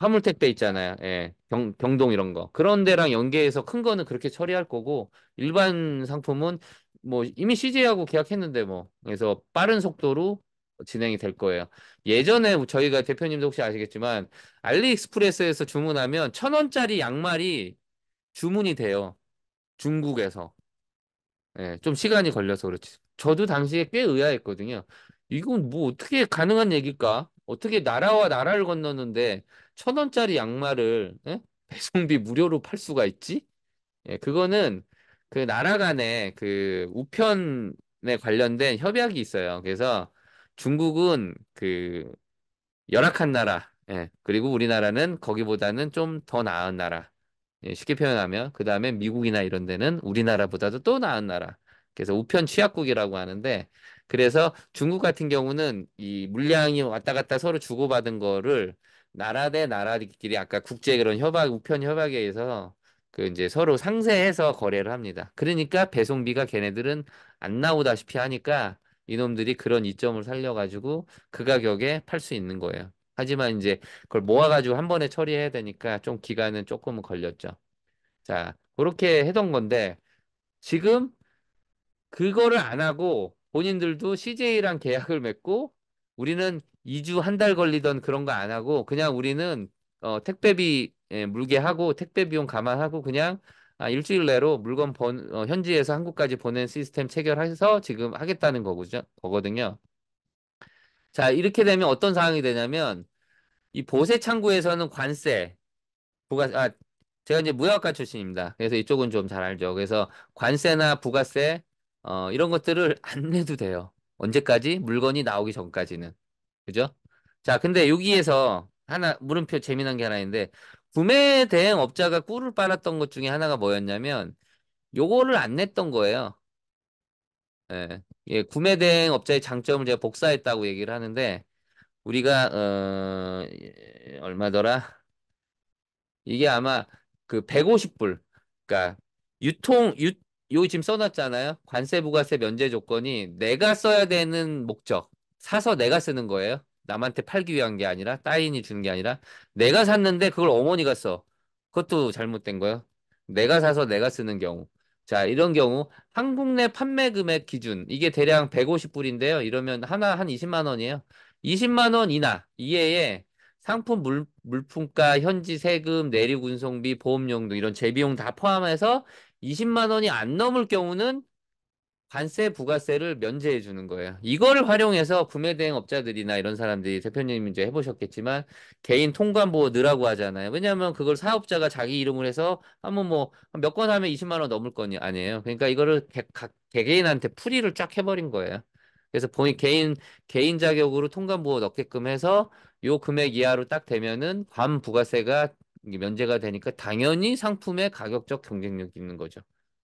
A: 화물택배 있잖아요. 예. 경, 경동 이런 거. 그런 데랑 음. 연계해서 큰 거는 그렇게 처리할 거고, 일반 상품은 뭐 이미 CJ하고 계약했는데 뭐. 그래서 빠른 속도로 진행이 될 거예요. 예전에 저희가 대표님도 혹시 아시겠지만, 알리익스프레스에서 주문하면 천 원짜리 양말이 주문이 돼요. 중국에서. 예, 좀 시간이 걸려서 그렇지. 저도 당시에 꽤 의아했거든요. 이건 뭐 어떻게 가능한 얘기일까? 어떻게 나라와 나라를 건너는데 천 원짜리 양말을 에? 예? 배송비 무료로 팔 수가 있지? 예, 그거는 그 나라 간의 그 우편에 관련된 협약이 있어요. 그래서 중국은 그 열악한 나라, 예, 그리고 우리나라는 거기보다는 좀 더 나은 나라. 예, 쉽게 표현하면 그 다음에 미국이나 이런 데는 우리나라보다도 또 나은 나라. 그래서 우편 취약국이라고 하는데 그래서 중국 같은 경우는 이 물량이 왔다 갔다 서로 주고받은 거를 나라 대 나라끼리 아까 국제 그런 협약, 우편 협약에 의해서 그 이제 서로 상쇄해서 거래를 합니다. 그러니까 배송비가 걔네들은 안 나오다시피 하니까 이놈들이 그런 이점을 살려가지고 그 가격에 팔 수 있는 거예요. 하지만 이제 그걸 모아가지고 한 번에 처리해야 되니까 좀 기간은 조금은 걸렸죠. 자, 그렇게 해던 건데 지금 그거를 안 하고 본인들도 CJ랑 계약을 맺고 우리는 2주 한 달 걸리던 그런 거 안 하고 그냥 우리는 어, 택배비 예, 물게 하고 택배 비용 감안하고 그냥 아, 일주일 내로 물건 번, 어, 현지에서 한국까지 보낸 시스템 체결해서 지금 하겠다는 거죠, 거거든요. 자, 이렇게 되면 어떤 상황이 되냐면 이 보세 창구에서는 관세 부가 아 제가 이제 무역학과 출신입니다. 그래서 이쪽은 좀 잘 알죠. 그래서 관세나 부가세 어, 이런 것들을 안 내도 돼요. 언제까지? 물건이 나오기 전까지는. 그죠? 자, 근데 여기에서 하나, 물음표 재미난 게 하나 있는데, 구매 대행 업자가 꿀을 빨았던 것 중에 하나가 뭐였냐면, 요거를 안 냈던 거예요. 예, 예 구매 대행 업자의 장점을 제가 복사했다고 얘기를 하는데, 우리가, 어, 예, 얼마더라? 이게 아마 그 150불. 그러니까 유통, 유, 요 지금 써놨잖아요. 관세, 부가세 면제 조건이 내가 네. 써야 되는 목적, 사서 내가 쓰는 거예요. 남한테 팔기 위한 게 아니라 따인이 주는 게 아니라 내가 샀는데 그걸 어머니가 써. 그것도 잘못된 거예요. 내가 사서 내가 쓰는 경우. 자, 이런 경우 한국 내 판매 금액 기준 이게 대략 150불인데요. 이러면 하나 한 20만 원이에요. 20만 원이나 이해에 상품 물, 물품가, 현지 세금, 내륙 운송비, 보험용 등 이런 재비용 다 포함해서 20만 원이 안 넘을 경우는 관세 부가세를 면제해 주는 거예요. 이거를 활용해서 구매 대행 업자들이나 이런 사람들이 대표님 이제 해보셨겠지만 개인 통관 보호 넣으라고 하잖아요. 왜냐하면 그걸 사업자가 자기 이름을 해서 한번 뭐 몇 건 하면 20만 원 넘을 거니 아니에요. 그러니까 이거를 개, 각 개개인한테 풀이를 쫙 해버린 거예요. 그래서 본인 개인 개인 자격으로 통관 보호 넣게끔 해서 요 금액 이하로 딱 되면은 관 부가세가 이게 면제가 되니까 당연히 상품의 가격적 경쟁력이 있는 거죠.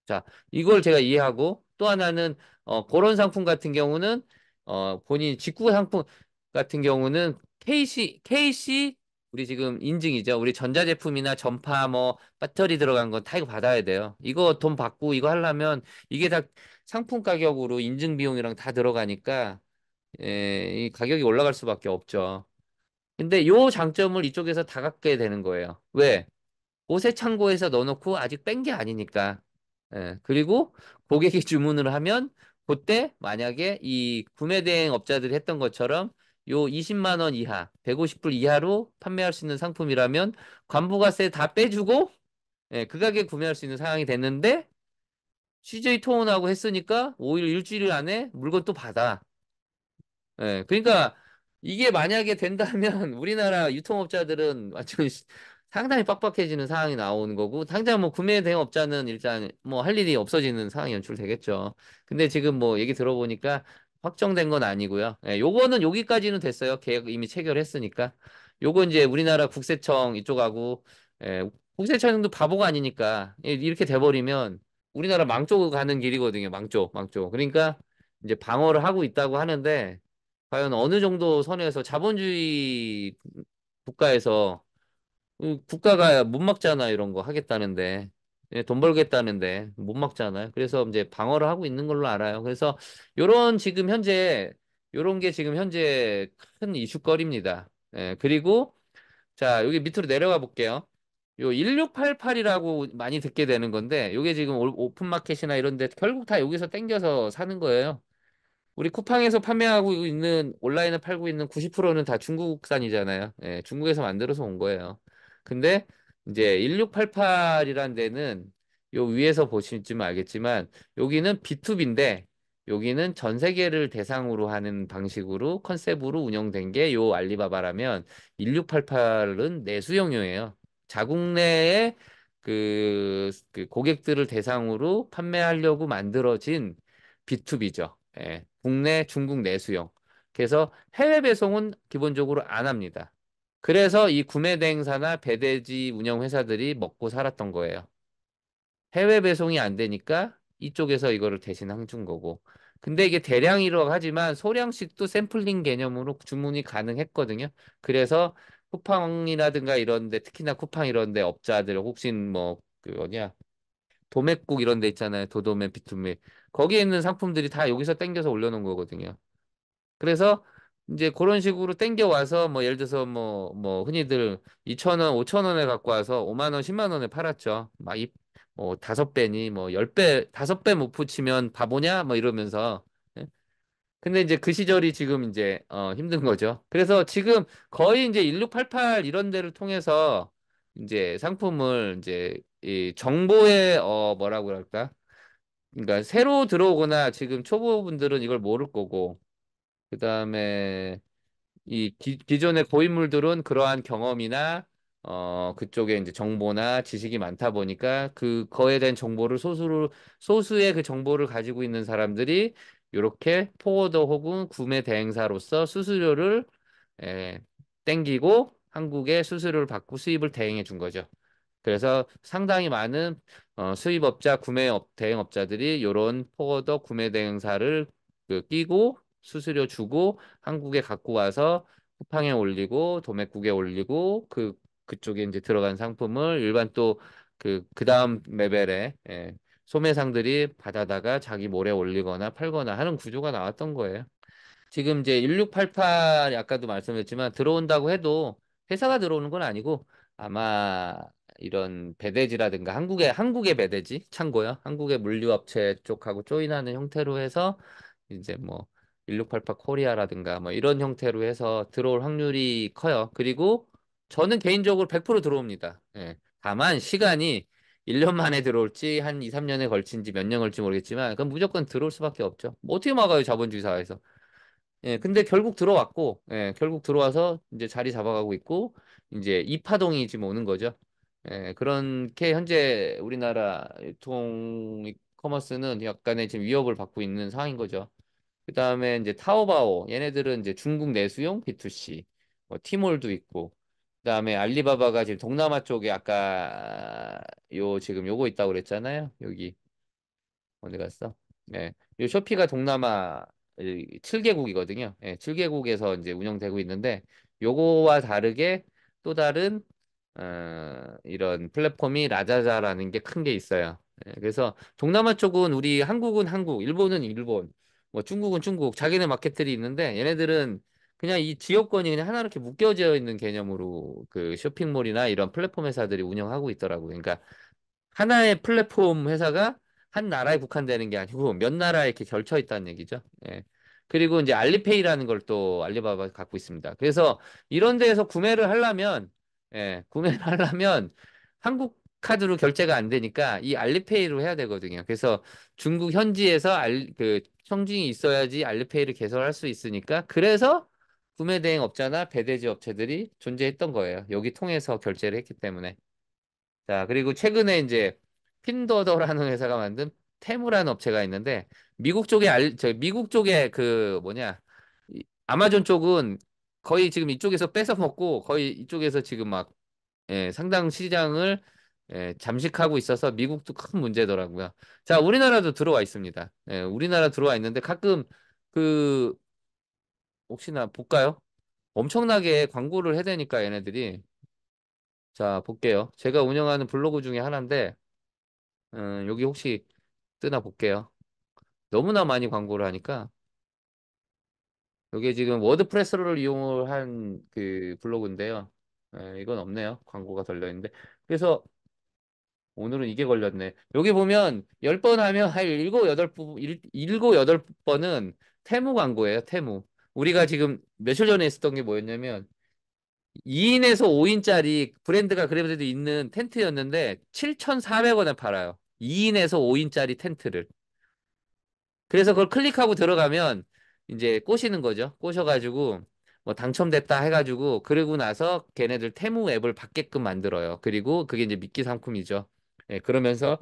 A: 자, 이걸 제가 음. 이해하고 또 하나는 어, 그런 상품 같은 경우는 어, 본인 직구 상품 같은 경우는 KC, KC 우리 지금 인증이죠. 우리 전자제품이나 전파 뭐 배터리 들어간 건다 이거 받아야 돼요. 이거 돈 받고 이거 하려면 이게 다 상품 가격으로 인증 비용이랑 다 들어가니까 예, 이 가격이 올라갈 수밖에 없죠. 근데 요 장점을 이쪽에서 다 갖게 되는 거예요. 왜? 옷의 창고에서 넣어놓고 아직 뺀 게 아니니까. 예. 그리고 고객이 주문을 하면 그때 만약에 이 구매 대행 업자들이 했던 것처럼 요 20만 원 이하, 150불 이하로 판매할 수 있는 상품이라면 관부가세 다 빼주고 예, 그 가격에 구매할 수 있는 상황이 됐는데 CJ 토온하고 했으니까 오히려 일주일 안에 물건 또 받아. 예, 그러니까 이게 만약에 된다면 우리나라 유통업자들은 완전 상당히 빡빡해지는 상황이 나오는 거고 당장 뭐 구매 대행업자는 일단 뭐 할 일이 없어지는 상황이 연출되겠죠. 근데 지금 뭐 얘기 들어보니까 확정된 건 아니고요. 예, 요거는 여기까지는 됐어요. 계약 이미 체결했으니까. 요거 이제 우리나라 국세청 이쪽하고 예, 국세청도 바보가 아니니까 예, 이렇게 돼버리면 우리나라 망 쪽으로 가는 길이거든요. 망 쪽, 망 쪽. 그러니까 이제 방어를 하고 있다고 하는데 과연 어느 정도 선에서 자본주의 국가에서 그 국가가 못 막잖아 이런 거 하겠다는데 예, 돈 벌겠다는데 못 막잖아요. 그래서 이제 방어를 하고 있는 걸로 알아요. 그래서 요런 지금 현재 요런 게 지금 현재 큰 이슈거리입니다. 예, 그리고 자, 여기 밑으로 내려가 볼게요. 요 1688이라고 많이 듣게 되는 건데 요게 지금 오픈마켓이나 이런 데 결국 다 여기서 땡겨서 사는 거예요. 우리 쿠팡에서 판매하고 있는 온라인을 팔고 있는 90%는 다 중국산이잖아요. 예, 중국에서 만들어서 온 거예요. 근데 이제 1688이란 데는 요 위에서 보시면 알겠지만 여기는 B2B인데 여기는 전 세계를 대상으로 하는 방식으로 컨셉으로 운영된 게 요 알리바바라면 1688은 내수영이에요 자국 내에 그, 그 고객들을 대상으로 판매하려고 만들어진 B2B죠. 예. 국내, 중국 내수용. 그래서 해외 배송은 기본적으로 안 합니다. 그래서 이 구매 대행사나 배대지 운영 회사들이 먹고 살았던 거예요. 해외 배송이 안 되니까 이쪽에서 이거를 대신 항준 거고. 근데 이게 대량이라고 하지만 소량씩도 샘플링 개념으로 주문이 가능했거든요. 그래서 쿠팡이라든가 이런데 특히나 쿠팡 이런데 업자들 혹시 뭐그 뭐냐 도매국 이런 데 있잖아요. 도도맨비투맨 거기에 있는 상품들이 다 여기서 땡겨서 올려놓은 거거든요. 그래서 이제 그런 식으로 땡겨와서 뭐 예를 들어서 뭐, 뭐 흔히들 2천원5천원에 갖고 와서 5만원, 10만원에 팔았죠. 막 입, 뭐 다섯 배니 뭐1 0 배, 다섯 배 못 붙이면 바보냐? 뭐 이러면서. 예? 근데 이제 그 시절이 지금 이제 어, 힘든 거죠. 그래서 지금 거의 이제 1688 이런 데를 통해서 이제 상품을 이제 이 정보의 어 뭐라고 그럴까? 그러니까 새로 들어오거나 지금 초보분들은 이걸 모를 거고 그다음에 이 기, 기존의 고인물들은 그러한 경험이나 어 그쪽에 이제 정보나 지식이 많다 보니까 그거에 대한 정보를 소수로 소수의 그 정보를 가지고 있는 사람들이 이렇게 포워더 혹은 구매 대행사로서 수수료를 에, 예, 땡기고 한국에 수수료를 받고 수입을 대행해 준 거죠. 그래서 상당히 많은 어, 수입업자, 구매 업, 대행업자들이 이런 포워더 구매 대행사를 그, 끼고 수수료 주고 한국에 갖고 와서 쿠팡에 올리고 도매국에 올리고 그 그쪽에 이제 들어간 상품을 일반 또 그 그다음 레벨에 예, 소매상들이 받아다가 자기 몰에 올리거나 팔거나 하는 구조가 나왔던 거예요. 지금 이제 1688 아까도 말씀했지만 들어온다고 해도 회사가 들어오는 건 아니고 아마 이런 배대지라든가 한국의 한국의 배대지 창고요. 한국의 물류업체 쪽하고 조인하는 형태로 해서 이제 뭐 1688 코리아라든가 뭐 이런 형태로 해서 들어올 확률이 커요. 그리고 저는 개인적으로 100% 들어옵니다. 예. 다만 시간이 1년 만에 들어올지 한 2, 3년에 걸친지 몇 년 걸지 모르겠지만 그건 무조건 들어올 수밖에 없죠. 뭐 어떻게 막아요 자본주의 사회에서. 예, 근데 결국 들어왔고, 예, 결국 들어와서 이제 자리 잡아가고 있고, 이제 이 파동이 지금 오는 거죠. 예, 그렇게 현재 우리나라 유통 커머스는 약간의 지금 위협을 받고 있는 상황인 거죠. 그 다음에 이제 타오바오 얘네들은 이제 중국 내수용 B2C 뭐 티몰도 있고 그 다음에 알리바바가 지금 동남아 쪽에 아까 요 지금 요거 있다고 그랬잖아요. 여기 어디 갔어? 예, 요 쇼피가 동남아 7개국이거든요. 예, 7개국에서 이제 운영되고 있는데 요거와 다르게 또 다른 어, 이런 플랫폼이 라자자라는 게 큰 게 있어요. 예, 그래서 동남아 쪽은 우리 한국은 한국, 일본은 일본, 뭐 중국은 중국, 자기네 마켓들이 있는데 얘네들은 그냥 이 지역권이 그냥 하나 이렇게 묶여져 있는 개념으로 그 쇼핑몰이나 이런 플랫폼 회사들이 운영하고 있더라고요. 그러니까 하나의 플랫폼 회사가 한 나라에 국한되는 게 아니고 몇 나라에 이렇게 걸쳐 있다는 얘기죠. 예. 그리고 이제 알리페이라는 걸 또 알리바바 가 갖고 있습니다. 그래서 이런 데에서 구매를 하려면 예, 구매를 하려면 한국 카드로 결제가 안 되니까 이 알리페이로 해야 되거든요. 그래서 중국 현지에서 알, 그 청중이 있어야지 알리페이를 개설할 수 있으니까 그래서 구매 대행 업자나 배대지 업체들이 존재했던 거예요. 여기 통해서 결제를 했기 때문에. 자, 그리고 최근에 이제 핀더더라는 회사가 만든 테무라는 업체가 있는데 미국 쪽에 알, 저 미국 쪽에 그 뭐냐 아마존 쪽은 거의 지금 이쪽에서 뺏어 먹고 거의 이쪽에서 지금 막 예, 상당 시장을 예, 잠식하고 있어서 미국도 큰 문제더라고요. 자, 음. 우리나라도 들어와 있습니다. 예, 우리나라 들어와 있는데 가끔 그 혹시나 볼까요? 엄청나게 광고를 해대니까 얘네들이 자 볼게요. 제가 운영하는 블로그 중에 하나인데 음, 여기 혹시 뜨나 볼게요. 너무나 많이 광고를 하니까 이게 지금 워드프레스를 이용한그 블로그인데요. 예, 이건 없네요. 광고가 걸려 있는데. 그래서 오늘은 이게 걸렸네. 여기 보면 10번 하면 한 7, 8부, 7, 8번은 테무 광고예요. 테무. 우리가 지금 며칠 전에 있었던 게 뭐였냐면 2인에서 5인짜리 브랜드가 그래도 있는 텐트였는데 7,400원에 팔아요. 2인에서 5인짜리 텐트를. 그래서 그걸 클릭하고 들어가면 이제 꼬시는 거죠. 꼬셔가지고 뭐 당첨됐다 해가지고 그러고 나서 걔네들 테무 앱을 받게끔 만들어요. 그리고 그게 이제 미끼 상품이죠. 예, 그러면서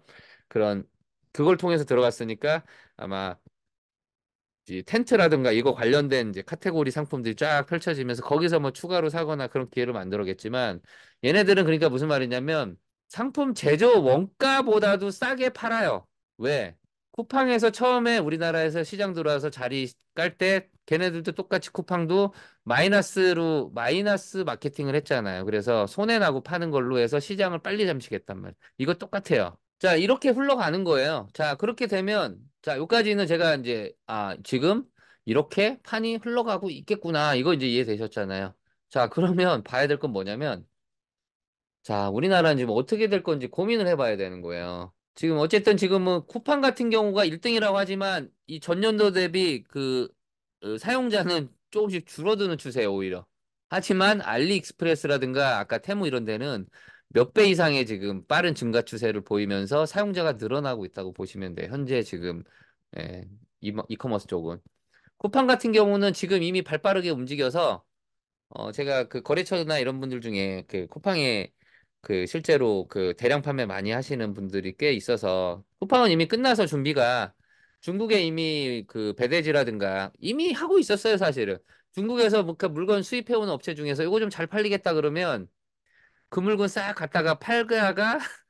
A: 그런 그걸 통해서 들어갔으니까 아마 이 텐트라든가 이거 관련된 이제 카테고리 상품들이 쫙 펼쳐지면서 거기서 뭐 추가로 사거나 그런 기회를 만들어겠지만 얘네들은 그러니까 무슨 말이냐면 상품 제조 원가보다도 싸게 팔아요. 왜? 쿠팡에서 처음에 우리나라에서 시장 들어와서 자리 깔 때 걔네들도 똑같이 쿠팡도 마이너스로 마이너스 마케팅을 했잖아요. 그래서 손해 나고 파는 걸로 해서 시장을 빨리 잠식했단 말이에요. 이거 똑같아요. 자, 이렇게 흘러가는 거예요. 자, 그렇게 되면 자, 여기까지는 제가 이제 아, 지금 이렇게 판이 흘러가고 있겠구나. 이거 이제 이해되셨잖아요. 자, 그러면 봐야 될 건 뭐냐면 자, 우리나라는 지금 어떻게 될 건지 고민을 해봐야 되는 거예요. 지금 어쨌든 지금은 뭐 쿠팡 같은 경우가 1등이라고 하지만 이 전년도 대비 그 어, 사용자는 조금씩 줄어드는 추세예요, 오히려. 하지만 알리익스프레스라든가 아까 테무 이런 데는 몇 배 이상의 지금 빠른 증가 추세를 보이면서 사용자가 늘어나고 있다고 보시면 돼요. 현재 지금 예, 이, 이커머스 쪽은. 쿠팡 같은 경우는 지금 이미 발빠르게 움직여서 어, 제가 그 거래처나 이런 분들 중에 그 쿠팡에 그 실제로 그 대량 판매 많이 하시는 분들이 꽤 있어서 쿠팡은 이미 끝나서 준비가 중국에 이미 그 배대지라든가 이미 하고 있었어요 사실은 중국에서 뭔가 뭐 그 물건 수입해오는 업체 중에서 이거 좀 잘 팔리겠다 그러면 그 물건 싹 갖다가 팔다가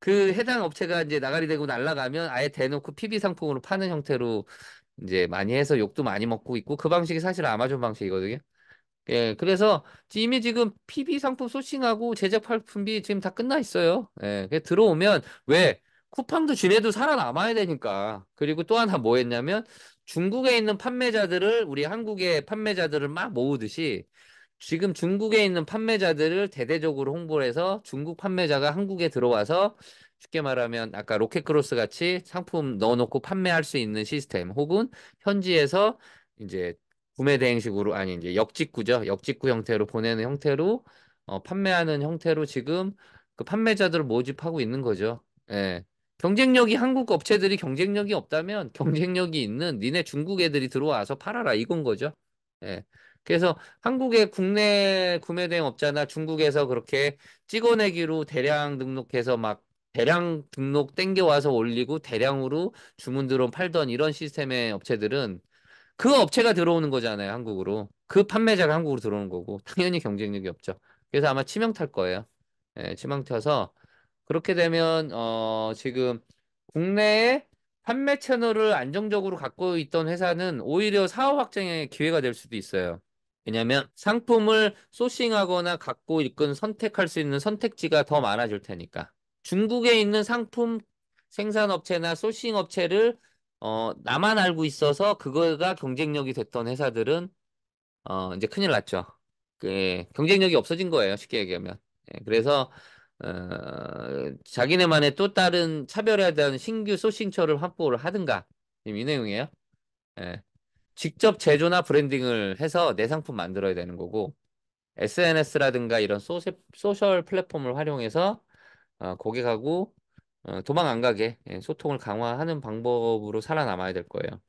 A: 그 해당 업체가 이제 나가리 되고 날라가면 아예 대놓고 PB 상품으로 파는 형태로 이제 많이 해서 욕도 많이 먹고 있고 그 방식이 사실 아마존 방식이거든요. 예, 그래서 이미 지금 PB 상품 소싱하고 제작 발품비 지금 다 끝나 있어요. 예, 들어오면 왜 쿠팡도 지네도 살아남아야 되니까. 그리고 또 하나 뭐 했냐면 중국에 있는 판매자들을 우리 한국의 판매자들을 막 모으듯이 지금 중국에 있는 판매자들을 대대적으로 홍보를 해서 중국 판매자가 한국에 들어와서 쉽게 말하면 아까 로켓크로스 같이 상품 넣어놓고 판매할 수 있는 시스템 혹은 현지에서 이제 구매 대행식으로 아니 이제 역직구죠. 역직구 형태로 보내는 형태로 어, 판매하는 형태로 지금 그 판매자들을 모집하고 있는 거죠. 예. 경쟁력이 한국 업체들이 경쟁력이 없다면 경쟁력이 있는 니네 중국 애들이 들어와서 팔아라 이건 거죠. 예. 그래서 한국의 국내 구매대행 업자나 중국에서 그렇게 찍어내기로 대량 등록해서 막 대량 등록 땡겨와서 올리고 대량으로 주문 들어온 팔던 이런 시스템의 업체들은 그 업체가 들어오는 거잖아요, 한국으로. 그 판매자가 한국으로 들어오는 거고 당연히 경쟁력이 없죠. 그래서 아마 치명 탈 거예요. 예, 치명 타서 그렇게 되면 어 지금 국내에 판매 채널을 안정적으로 갖고 있던 회사는 오히려 사업 확장의 기회가 될 수도 있어요. 왜냐면 상품을 소싱하거나 갖고 있건 선택할 수 있는 선택지가 더 많아질 테니까. 중국에 있는 상품 생산업체나 소싱 업체를 어, 나만 알고 있어서 그거가 경쟁력이 됐던 회사들은 어, 이제 큰일 났죠. 그 예, 경쟁력이 없어진 거예요. 쉽게 얘기하면. 예, 그래서 어, 자기네만의 또 다른 차별에 대한 신규 소싱처를 확보를 하든가 지금 이 내용이에요. 예. 직접 제조나 브랜딩을 해서 내 상품 만들어야 되는 거고 SNS라든가 이런 소 소셜 플랫폼을 활용해서 어, 고객하고 어, 도망 안 가게 예, 소통을 강화하는 방법으로 살아남아야 될 거예요.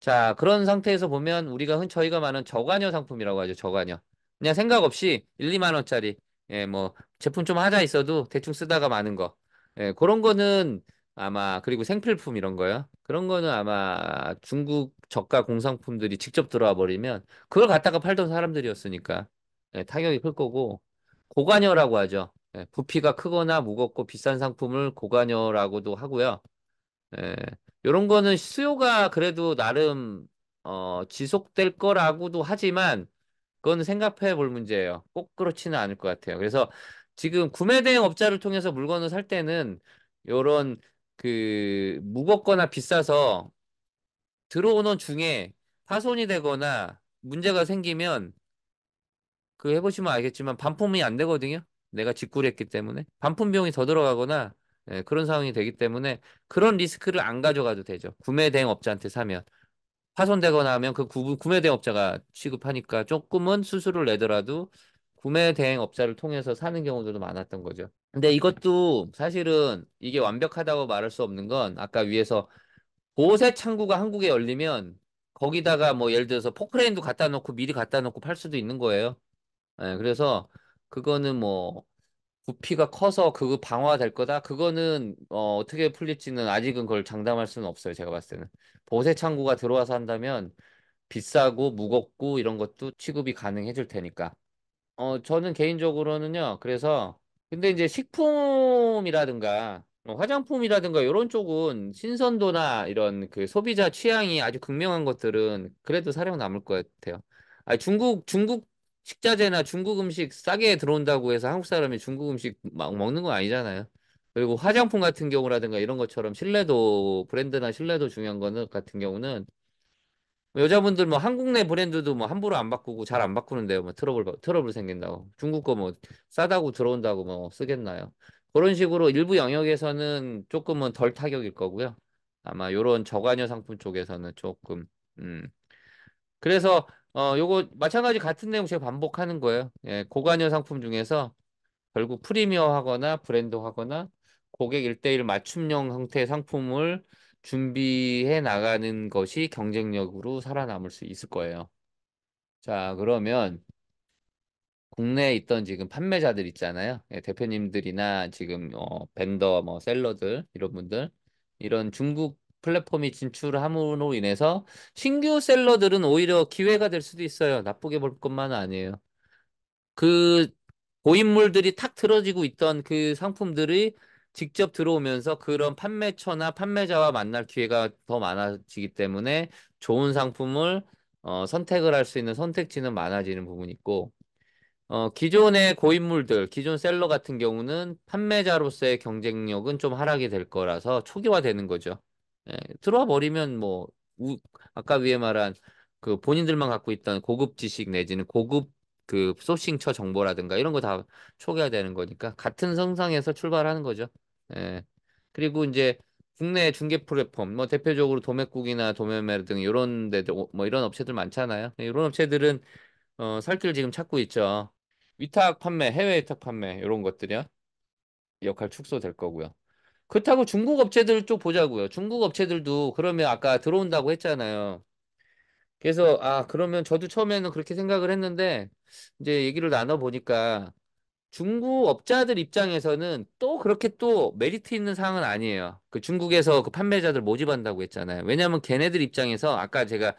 A: 자, 그런 상태에서 보면 우리가 흔 저희가 많은 저가녀 상품이라고 하죠. 저가녀. 그냥 생각 없이 1, 2만 원짜리 예, 뭐 제품 좀 하자 있어도 대충 쓰다가 많은 거. 예, 그런 거는 아마 그리고 생필품 이런 거요. 그런 거는 아마 중국 저가 공산품들이 직접 들어와 버리면 그걸 갖다가 팔던 사람들이었으니까 예, 타격이 클 거고 고관여라고 하죠. 예, 부피가 크거나 무겁고 비싼 상품을 고관여라고도 하고요. 예, 이런 거는 수요가 그래도 나름 어, 지속될 거라고도 하지만 그건 생각해 볼 문제예요. 꼭 그렇지는 않을 것 같아요. 그래서 지금 구매 대행 업자를 통해서 물건을 살 때는 이런 그 무겁거나 비싸서 들어오는 중에 파손이 되거나 문제가 생기면 그 해보시면 알겠지만 반품이 안 되거든요. 내가 직구했기 를 때문에 반품 비용이 더 들어가거나 예, 그런 상황이 되기 때문에 그런 리스크를 안 가져가도 되죠. 구매대행 업자한테 사면 파손되거나 하면 그 구, 구매대행 업자가 취급하니까 조금은 수수료를 내더라도 구매대행 업자를 통해서 사는 경우들도 많았던 거죠. 근데 이것도 사실은 이게 완벽하다고 말할 수 없는 건 아까 위에서 보세 창구가 한국에 열리면 거기다가 뭐 예를 들어서 포크레인도 갖다 놓고 미리 갖다 놓고 팔 수도 있는 거예요. 예, 그래서 그거는 뭐 부피가 커서 그거 방어될 가 거다. 그거는 어, 어떻게 풀릴지는 아직은 그걸 장담할 수는 없어요. 제가 봤을 때는 보세 창구가 들어와서 한다면 비싸고 무겁고 이런 것도 취급이 가능해질 테니까. 어, 저는 개인적으로는요. 그래서 근데 이제 식품이라든가 뭐 화장품이라든가 이런 쪽은 신선도나 이런 그 소비자 취향이 아주 극명한 것들은 그래도 사령 남을 것 같아요. 아 중국 중국 식자재나 중국 음식 싸게 들어온다고 해서 한국 사람이 중국 음식 막 먹는 건 아니잖아요. 그리고 화장품 같은 경우라든가 이런 것처럼 신뢰도 브랜드나 신뢰도 중요한 거는 같은 경우는 여자분들 뭐 한국 내 브랜드도 뭐 함부로 안 바꾸고 잘 안 바꾸는데요. 뭐 트러블 트러블 생긴다고 중국 거 뭐 싸다고 들어온다고 뭐 쓰겠나요? 그런 식으로 일부 영역에서는 조금은 덜 타격일 거고요. 아마 이런 저가녀 상품 쪽에서는 조금 음 그래서 어, 요거 마찬가지 같은 내용 제가 반복하는 거예요. 예, 고관여 상품 중에서 결국 프리미어 하거나 브랜드 하거나 고객 일대일 맞춤형 형태의 상품을 준비해 나가는 것이 경쟁력으로 살아남을 수 있을 거예요. 자, 그러면 국내에 있던 지금 판매자들 있잖아요. 예, 대표님들이나 지금 어, 벤더, 뭐 셀러들 이런 분들 이런 중국 플랫폼이 진출함으로 인해서 신규 셀러들은 오히려 기회가 될 수도 있어요. 나쁘게 볼 것만 은 아니에요. 그 고인물들이 탁 틀어지고 있던 그 상품들이 직접 들어오면서 그런 판매처나 판매자와 만날 기회가 더 많아지기 때문에 좋은 상품을 어, 선택을 할 수 있는 선택지는 많아지는 부분이 있고 어, 기존의 고인물들, 기존 셀러 같은 경우는 판매자로서의 경쟁력은 좀 하락이 될 거라서 초기화되는 거죠. 예, 들어와 버리면 뭐 우, 아까 위에 말한 그 본인들만 갖고 있던 고급 지식 내지는 고급 그 소싱처 정보라든가 이런 거 다 초기화 되는 거니까 같은 성상에서 출발하는 거죠. 예. 그리고 이제 국내 중개 플랫폼 뭐 대표적으로 도매국이나 도매매 등 이런 데들 어, 뭐 이런 업체들 많잖아요. 이런 예, 업체들은 어, 살길 지금 찾고 있죠. 위탁 판매, 해외 위탁 판매 이런 것들이요 역할 축소될 거고요. 그렇다고 중국 업체들 쪽 보자고요. 중국 업체들도 그러면 아까 들어온다고 했잖아요. 그래서 네. 아 그러면 저도 처음에는 그렇게 생각을 했는데 이제 얘기를 나눠 보니까 중국 업자들 입장에서는 또 그렇게 또 메리트 있는 상황은 아니에요. 그 중국에서 그 판매자들 모집한다고 했잖아요. 왜냐하면 걔네들 입장에서 아까 제가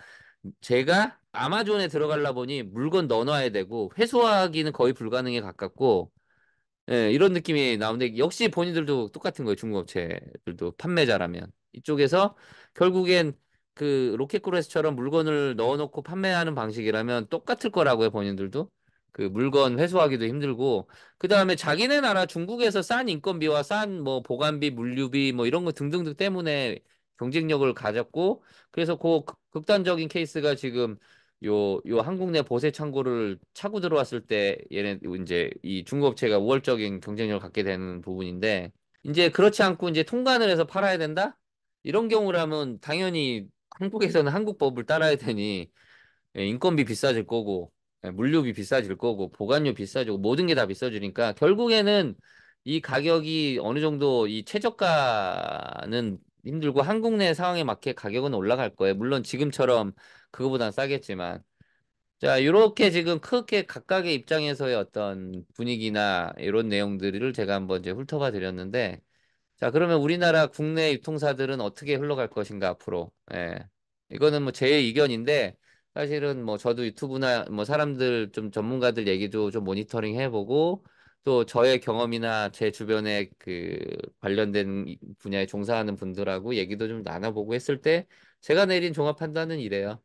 A: 제가 아마존에 들어가려 보니 물건 넣어놔야 되고 회수하기는 거의 불가능에 가깝고 예, 이런 느낌이 나오는데 역시 본인들도 똑같은 거예요. 중국업체들도 판매자라면 이쪽에서 결국엔 그 로켓크루에스처럼 물건을 넣어놓고 판매하는 방식이라면 똑같을 거라고요. 본인들도 그 물건 회수하기도 힘들고 그 다음에 자기네 나라 중국에서 싼 인건비와 싼 뭐 보관비, 물류비 뭐 이런 거 등등등 때문에 경쟁력을 가졌고 그래서 그 극단적인 케이스가 지금 요, 요 한국 내 보세 창고를 차고 들어왔을 때 얘네 이제 이 중국업체가 우월적인 경쟁력을 갖게 되는 부분인데 이제 그렇지 않고 이제 통관을 해서 팔아야 된다? 이런 경우라면 당연히 한국에서는 한국 법을 따라야 되니 예, 인건비 비싸질 거고 예, 물류비 비싸질 거고 보관료 비싸지고 모든 게 다 비싸지니까 결국에는 이 가격이 어느 정도 이 최저가는 힘들고 한국 내 상황에 맞게 가격은 올라갈 거예요. 물론 지금처럼 그거보단 싸겠지만. 자, 요렇게 지금 크게 각각의 입장에서의 어떤 분위기나 이런 내용들을 제가 한번 이제 훑어봐 드렸는데, 자, 그러면 우리나라 국내 유통사들은 어떻게 흘러갈 것인가 앞으로. 예. 이거는 뭐 제 의견인데, 사실은 뭐 저도 유튜브나 뭐 사람들 좀 전문가들 얘기도 좀 모니터링 해보고, 또 저의 경험이나 제 주변에 그 관련된 분야에 종사하는 분들하고 얘기도 좀 나눠보고 했을 때 제가 내린 종합 판단은 이래요.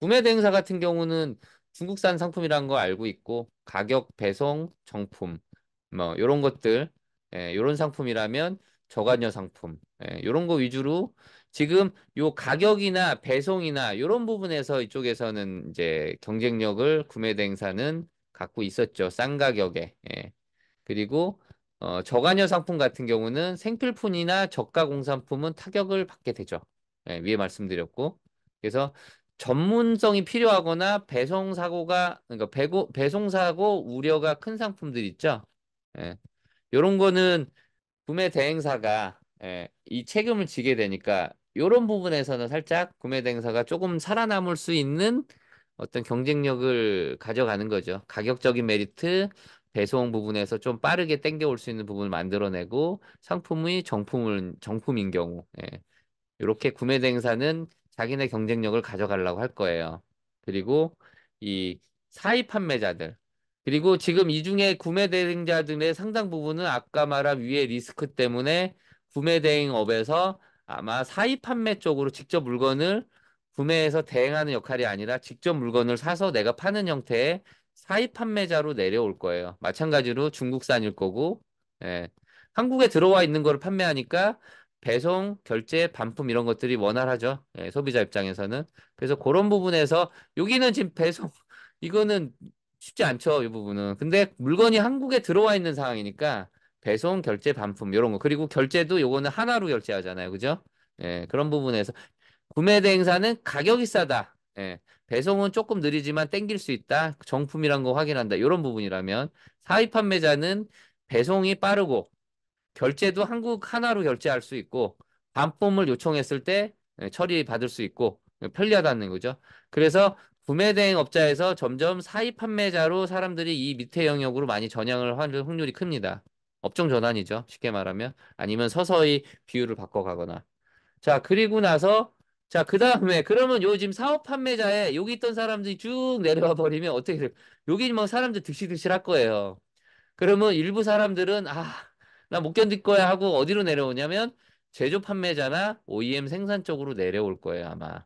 A: 구매 대행사 같은 경우는 중국산 상품이라는 거 알고 있고 가격, 배송, 정품 뭐 이런 것들 예, 요런 상품이라면 저가녀 상품 예, 요런거 위주로 지금 요 가격이나 배송이나 요런 부분에서 이쪽에서는 이제 경쟁력을 구매 대행사는 갖고 있었죠 싼 가격에 예. 그리고 어, 저가녀 상품 같은 경우는 생필품이나 저가 공산품은 타격을 받게 되죠 예, 위에 말씀드렸고 그래서 전문성이 필요하거나 배송 사고가 그러니까 배고, 배송 사고 우려가 큰 상품들 있죠. 예. 요런 거는 구매 대행사가 예, 이 책임을 지게 되니까 요런 부분에서는 살짝 구매 대행사가 조금 살아남을 수 있는 어떤 경쟁력을 가져가는 거죠. 가격적인 메리트, 배송 부분에서 좀 빠르게 땡겨올 수 있는 부분을 만들어내고 상품의 정품을 정품인 경우 예. 이렇게 구매 대행사는 자기네 경쟁력을 가져가려고 할 거예요. 그리고 이 사이 판매자들 그리고 지금 이 중에 구매 대행자들의 상당 부분은 아까 말한 위의 리스크 때문에 구매 대행업에서 아마 사이 판매 쪽으로 직접 물건을 구매해서 대행하는 역할이 아니라 직접 물건을 사서 내가 파는 형태의 사이 판매자로 내려올 거예요. 마찬가지로 중국산일 거고, 예. 한국에 들어와 있는 거를 판매하니까 배송, 결제, 반품 이런 것들이 원활하죠. 예, 소비자 입장에서는. 그래서 그런 부분에서 여기는 지금 배송 이거는 쉽지 않죠. 이 부분은. 근데 물건이 한국에 들어와 있는 상황이니까 배송, 결제, 반품 이런 거. 그리고 결제도 이거는 하나로 결제하잖아요. 그죠? 예, 그런 부분에서 구매 대행사는 가격이 싸다. 예, 배송은 조금 느리지만 땡길 수 있다. 정품이란 거 확인한다. 이런 부분이라면 사입 판매자는 배송이 빠르고 결제도 한국 하나로 결제할 수 있고 반품을 요청했을 때 예, 처리받을 수 있고 편리하다는 거죠. 그래서 구매 대행 업자에서 점점 사입 판매자로 사람들이 이 밑에 영역으로 많이 전향을 하는 확률이 큽니다. 업종 전환이죠. 쉽게 말하면 아니면 서서히 비율을 바꿔 가거나. 자, 그리고 나서 자, 그다음에 그러면 요 지금 사업 판매자에 여기 있던 사람들이 쭉 내려와 버리면 어떻게 될까? 여기 뭐 사람들 드시드실할 거예요. 그러면 일부 사람들은 아, 나못 견딜 거야 하고 어디로 내려오냐면 제조 판매자나 OEM 생산 쪽으로 내려올 거예요, 아마.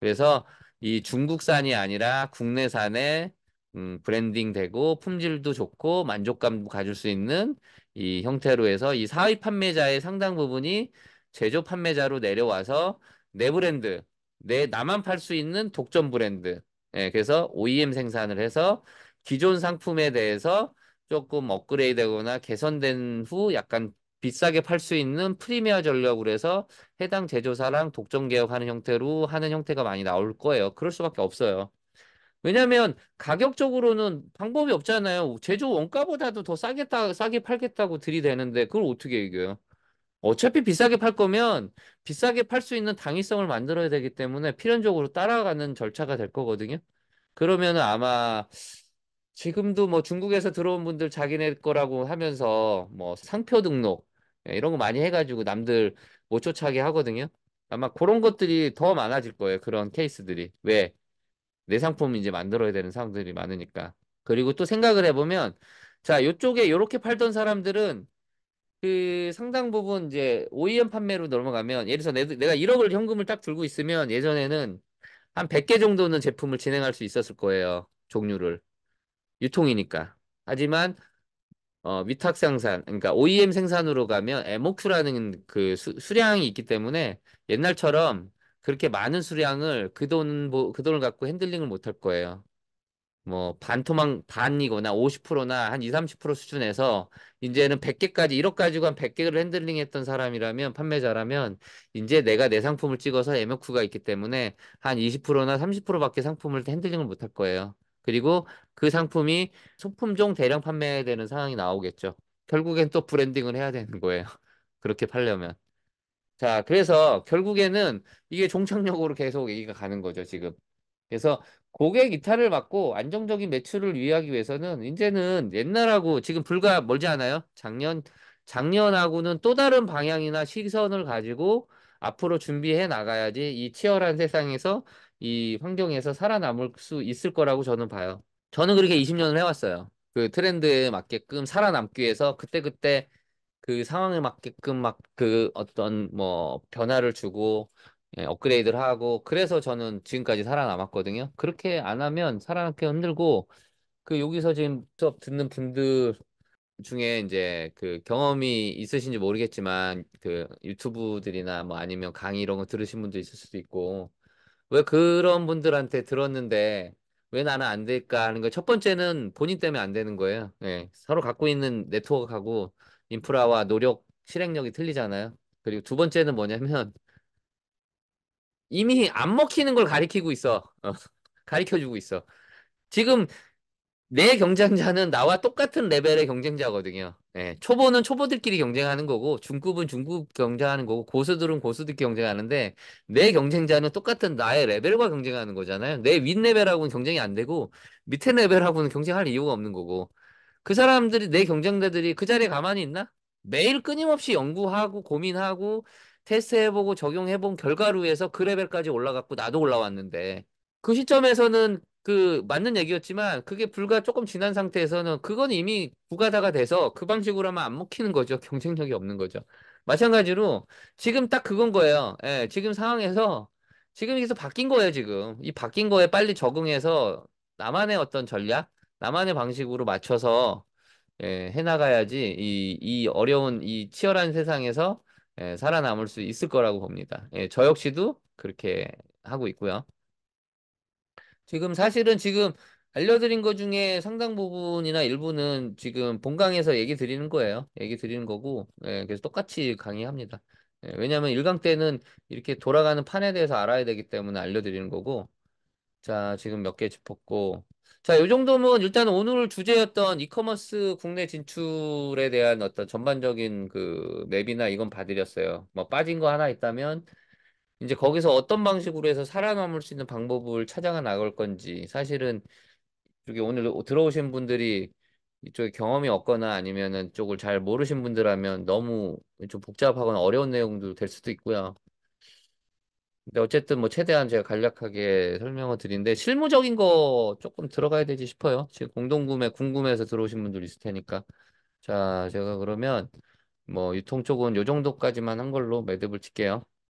A: 그래서 이 중국산이 아니라 국내산에 음, 브랜딩 되고 품질도 좋고 만족감도 가질 수 있는 이 형태로 해서 이 사회 판매자의 상당 부분이 제조 판매자로 내려와서 내 브랜드, 내 나만 팔 수 있는 독점 브랜드. 예, 그래서 OEM 생산을 해서 기존 상품에 대해서 조금 업그레이드되거나 개선된 후 약간 비싸게 팔 수 있는 프리미어 전력으로 해서 해당 제조사랑 독점 계약하는 형태로 하는 형태가 많이 나올 거예요. 그럴 수밖에 없어요. 왜냐하면 가격적으로는 방법이 없잖아요. 제조 원가보다도 더 싸게 다 싸게 팔겠다고 들이대는데 그걸 어떻게 이겨요? 어차피 비싸게 팔 거면 비싸게 팔 수 있는 당위성을 만들어야 되기 때문에 필연적으로 따라가는 절차가 될 거거든요. 그러면 아마 지금도 뭐 중국에서 들어온 분들 자기네 거라고 하면서 뭐 상표 등록 예, 이런 거 많이 해가지고 남들 못 쫓아게 하거든요. 아마 그런 것들이 더 많아질 거예요. 그런 케이스들이. 왜? 내 상품 이제 만들어야 되는 사람들이 많으니까. 그리고 또 생각을 해보면 자, 요쪽에 요렇게 팔던 사람들은 그 상당 부분 이제 OEM 판매로 넘어가면 예를 들어서 내, 내가 1억을 현금을 딱 들고 있으면 예전에는 한 100개 정도는 제품을 진행할 수 있었을 거예요. 종류를. 유통이니까. 하지만 어, 위탁 생산, 그러니까 OEM 생산으로 가면 MOQ라는 그 수, 수량이 있기 때문에 옛날처럼 그렇게 많은 수량을 그 돈, 뭐, 그 돈을 갖고 핸들링을 못할 거예요. 뭐, 반 토막, 반이거나 50%나 한 20, 30% 수준에서 이제는 100개까지, 1억 가지고 한 100개를 핸들링 했던 사람이라면, 판매자라면, 이제 내가 내 상품을 찍어서 MOQ가 있기 때문에 한 20%나 30% 밖에 상품을 핸들링을 못할 거예요. 그리고 그 상품이 소품종 대량 판매되는 상황이 나오겠죠. 결국엔 또 브랜딩을 해야 되는 거예요. 그렇게 팔려면. 자, 그래서 결국에는 이게 종착역으로 계속 얘기가 가는 거죠, 지금. 그래서 고객 이탈을 막고 안정적인 매출을 유의하기 위해서는 이제는 옛날하고 지금 불과 멀지 않아요? 작년, 작년하고는 또 다른 방향이나 시선을 가지고 앞으로 준비해 나가야지 이 치열한 세상에서 이 환경에서 살아남을 수 있을 거라고 저는 봐요. 저는 그렇게 20년을 해왔어요. 그 트렌드에 맞게끔 살아남기 위해서 그때그때 그 상황에 맞게끔 막 그 어떤 뭐 변화를 주고 예, 업그레이드를 하고 그래서 저는 지금까지 살아남았거든요. 그렇게 안 하면 살아남기 힘들고 그 여기서 지금 수업 듣는 분들 중에 이제 그 경험이 있으신지 모르겠지만 그 유튜브들이나 뭐 아니면 강의 이런 거 들으신 분도 있을 수도 있고 왜 그런 분들한테 들었는데 왜 나는 안 될까 하는 거. 첫 번째는 본인 때문에 안 되는 거예요. 예. 서로 갖고 있는 네트워크하고 인프라와 노력, 실행력이 틀리잖아요. 그리고 두 번째는 뭐냐면 이미 안 먹히는 걸 가리키고 있어. 어, 가리켜주고 있어. 지금 내 경쟁자는 나와 똑같은 레벨의 경쟁자거든요. 네, 초보는 초보들끼리 경쟁하는 거고 중급은 중급 경쟁하는 거고 고수들은 고수들끼리 경쟁하는데 내 경쟁자는 똑같은 나의 레벨과 경쟁하는 거잖아요. 내 윗레벨하고는 경쟁이 안 되고 밑에 레벨하고는 경쟁할 이유가 없는 거고 그 사람들이 내 경쟁자들이 그 자리에 가만히 있나? 매일 끊임없이 연구하고 고민하고 테스트해보고 적용해본 결과로 해서 그 레벨까지 올라갔고 나도 올라왔는데 그 시점에서는 그 맞는 얘기였지만 그게 불과 조금 지난 상태에서는 그건 이미 부가다가 돼서 그 방식으로 하면 안 먹히는 거죠. 경쟁력이 없는 거죠. 마찬가지로 지금 딱 그건 거예요. 예, 지금 상황에서 지금 여기서 바뀐 거예요, 지금. 이 바뀐 거에 빨리 적응해서 나만의 어떤 전략, 나만의 방식으로 맞춰서 예, 해나가야지 이, 이 어려운 이 치열한 세상에서 예, 살아남을 수 있을 거라고 봅니다. 예, 저 역시도 그렇게 하고 있고요. 지금 사실은 지금 알려드린 것 중에 상당 부분이나 일부는 지금 본강에서 얘기 드리는 거예요. 얘기 드리는 거고, 예, 그래서 똑같이 강의합니다. 예, 왜냐하면 일강 때는 이렇게 돌아가는 판에 대해서 알아야 되기 때문에 알려드리는 거고, 자, 지금 몇 개 짚었고, 자, 이 정도면 일단 오늘 주제였던 이커머스 국내 진출에 대한 어떤 전반적인 그 맵이나 이건 봐드렸어요. 뭐 빠진 거 하나 있다면, 이제 거기서 어떤 방식으로 해서 살아남을 수 있는 방법을 찾아가 나갈 건지 사실은 이쪽에 오늘 들어오신 분들이 이쪽에 경험이 없거나 아니면은 쪽을 잘 모르신 분들하면 너무 좀 복잡하거나 어려운 내용도 될 수도 있고요. 근데 어쨌든 뭐 최대한 제가 간략하게 설명을 드린데 실무적인 거 조금 들어가야 되지 싶어요. 지금 공동구매 궁금해서 들어오신 분들 있을 테니까. 자, 제가 그러면 뭐 유통 쪽은 요 정도까지만 한 걸로 매듭을 칠게요.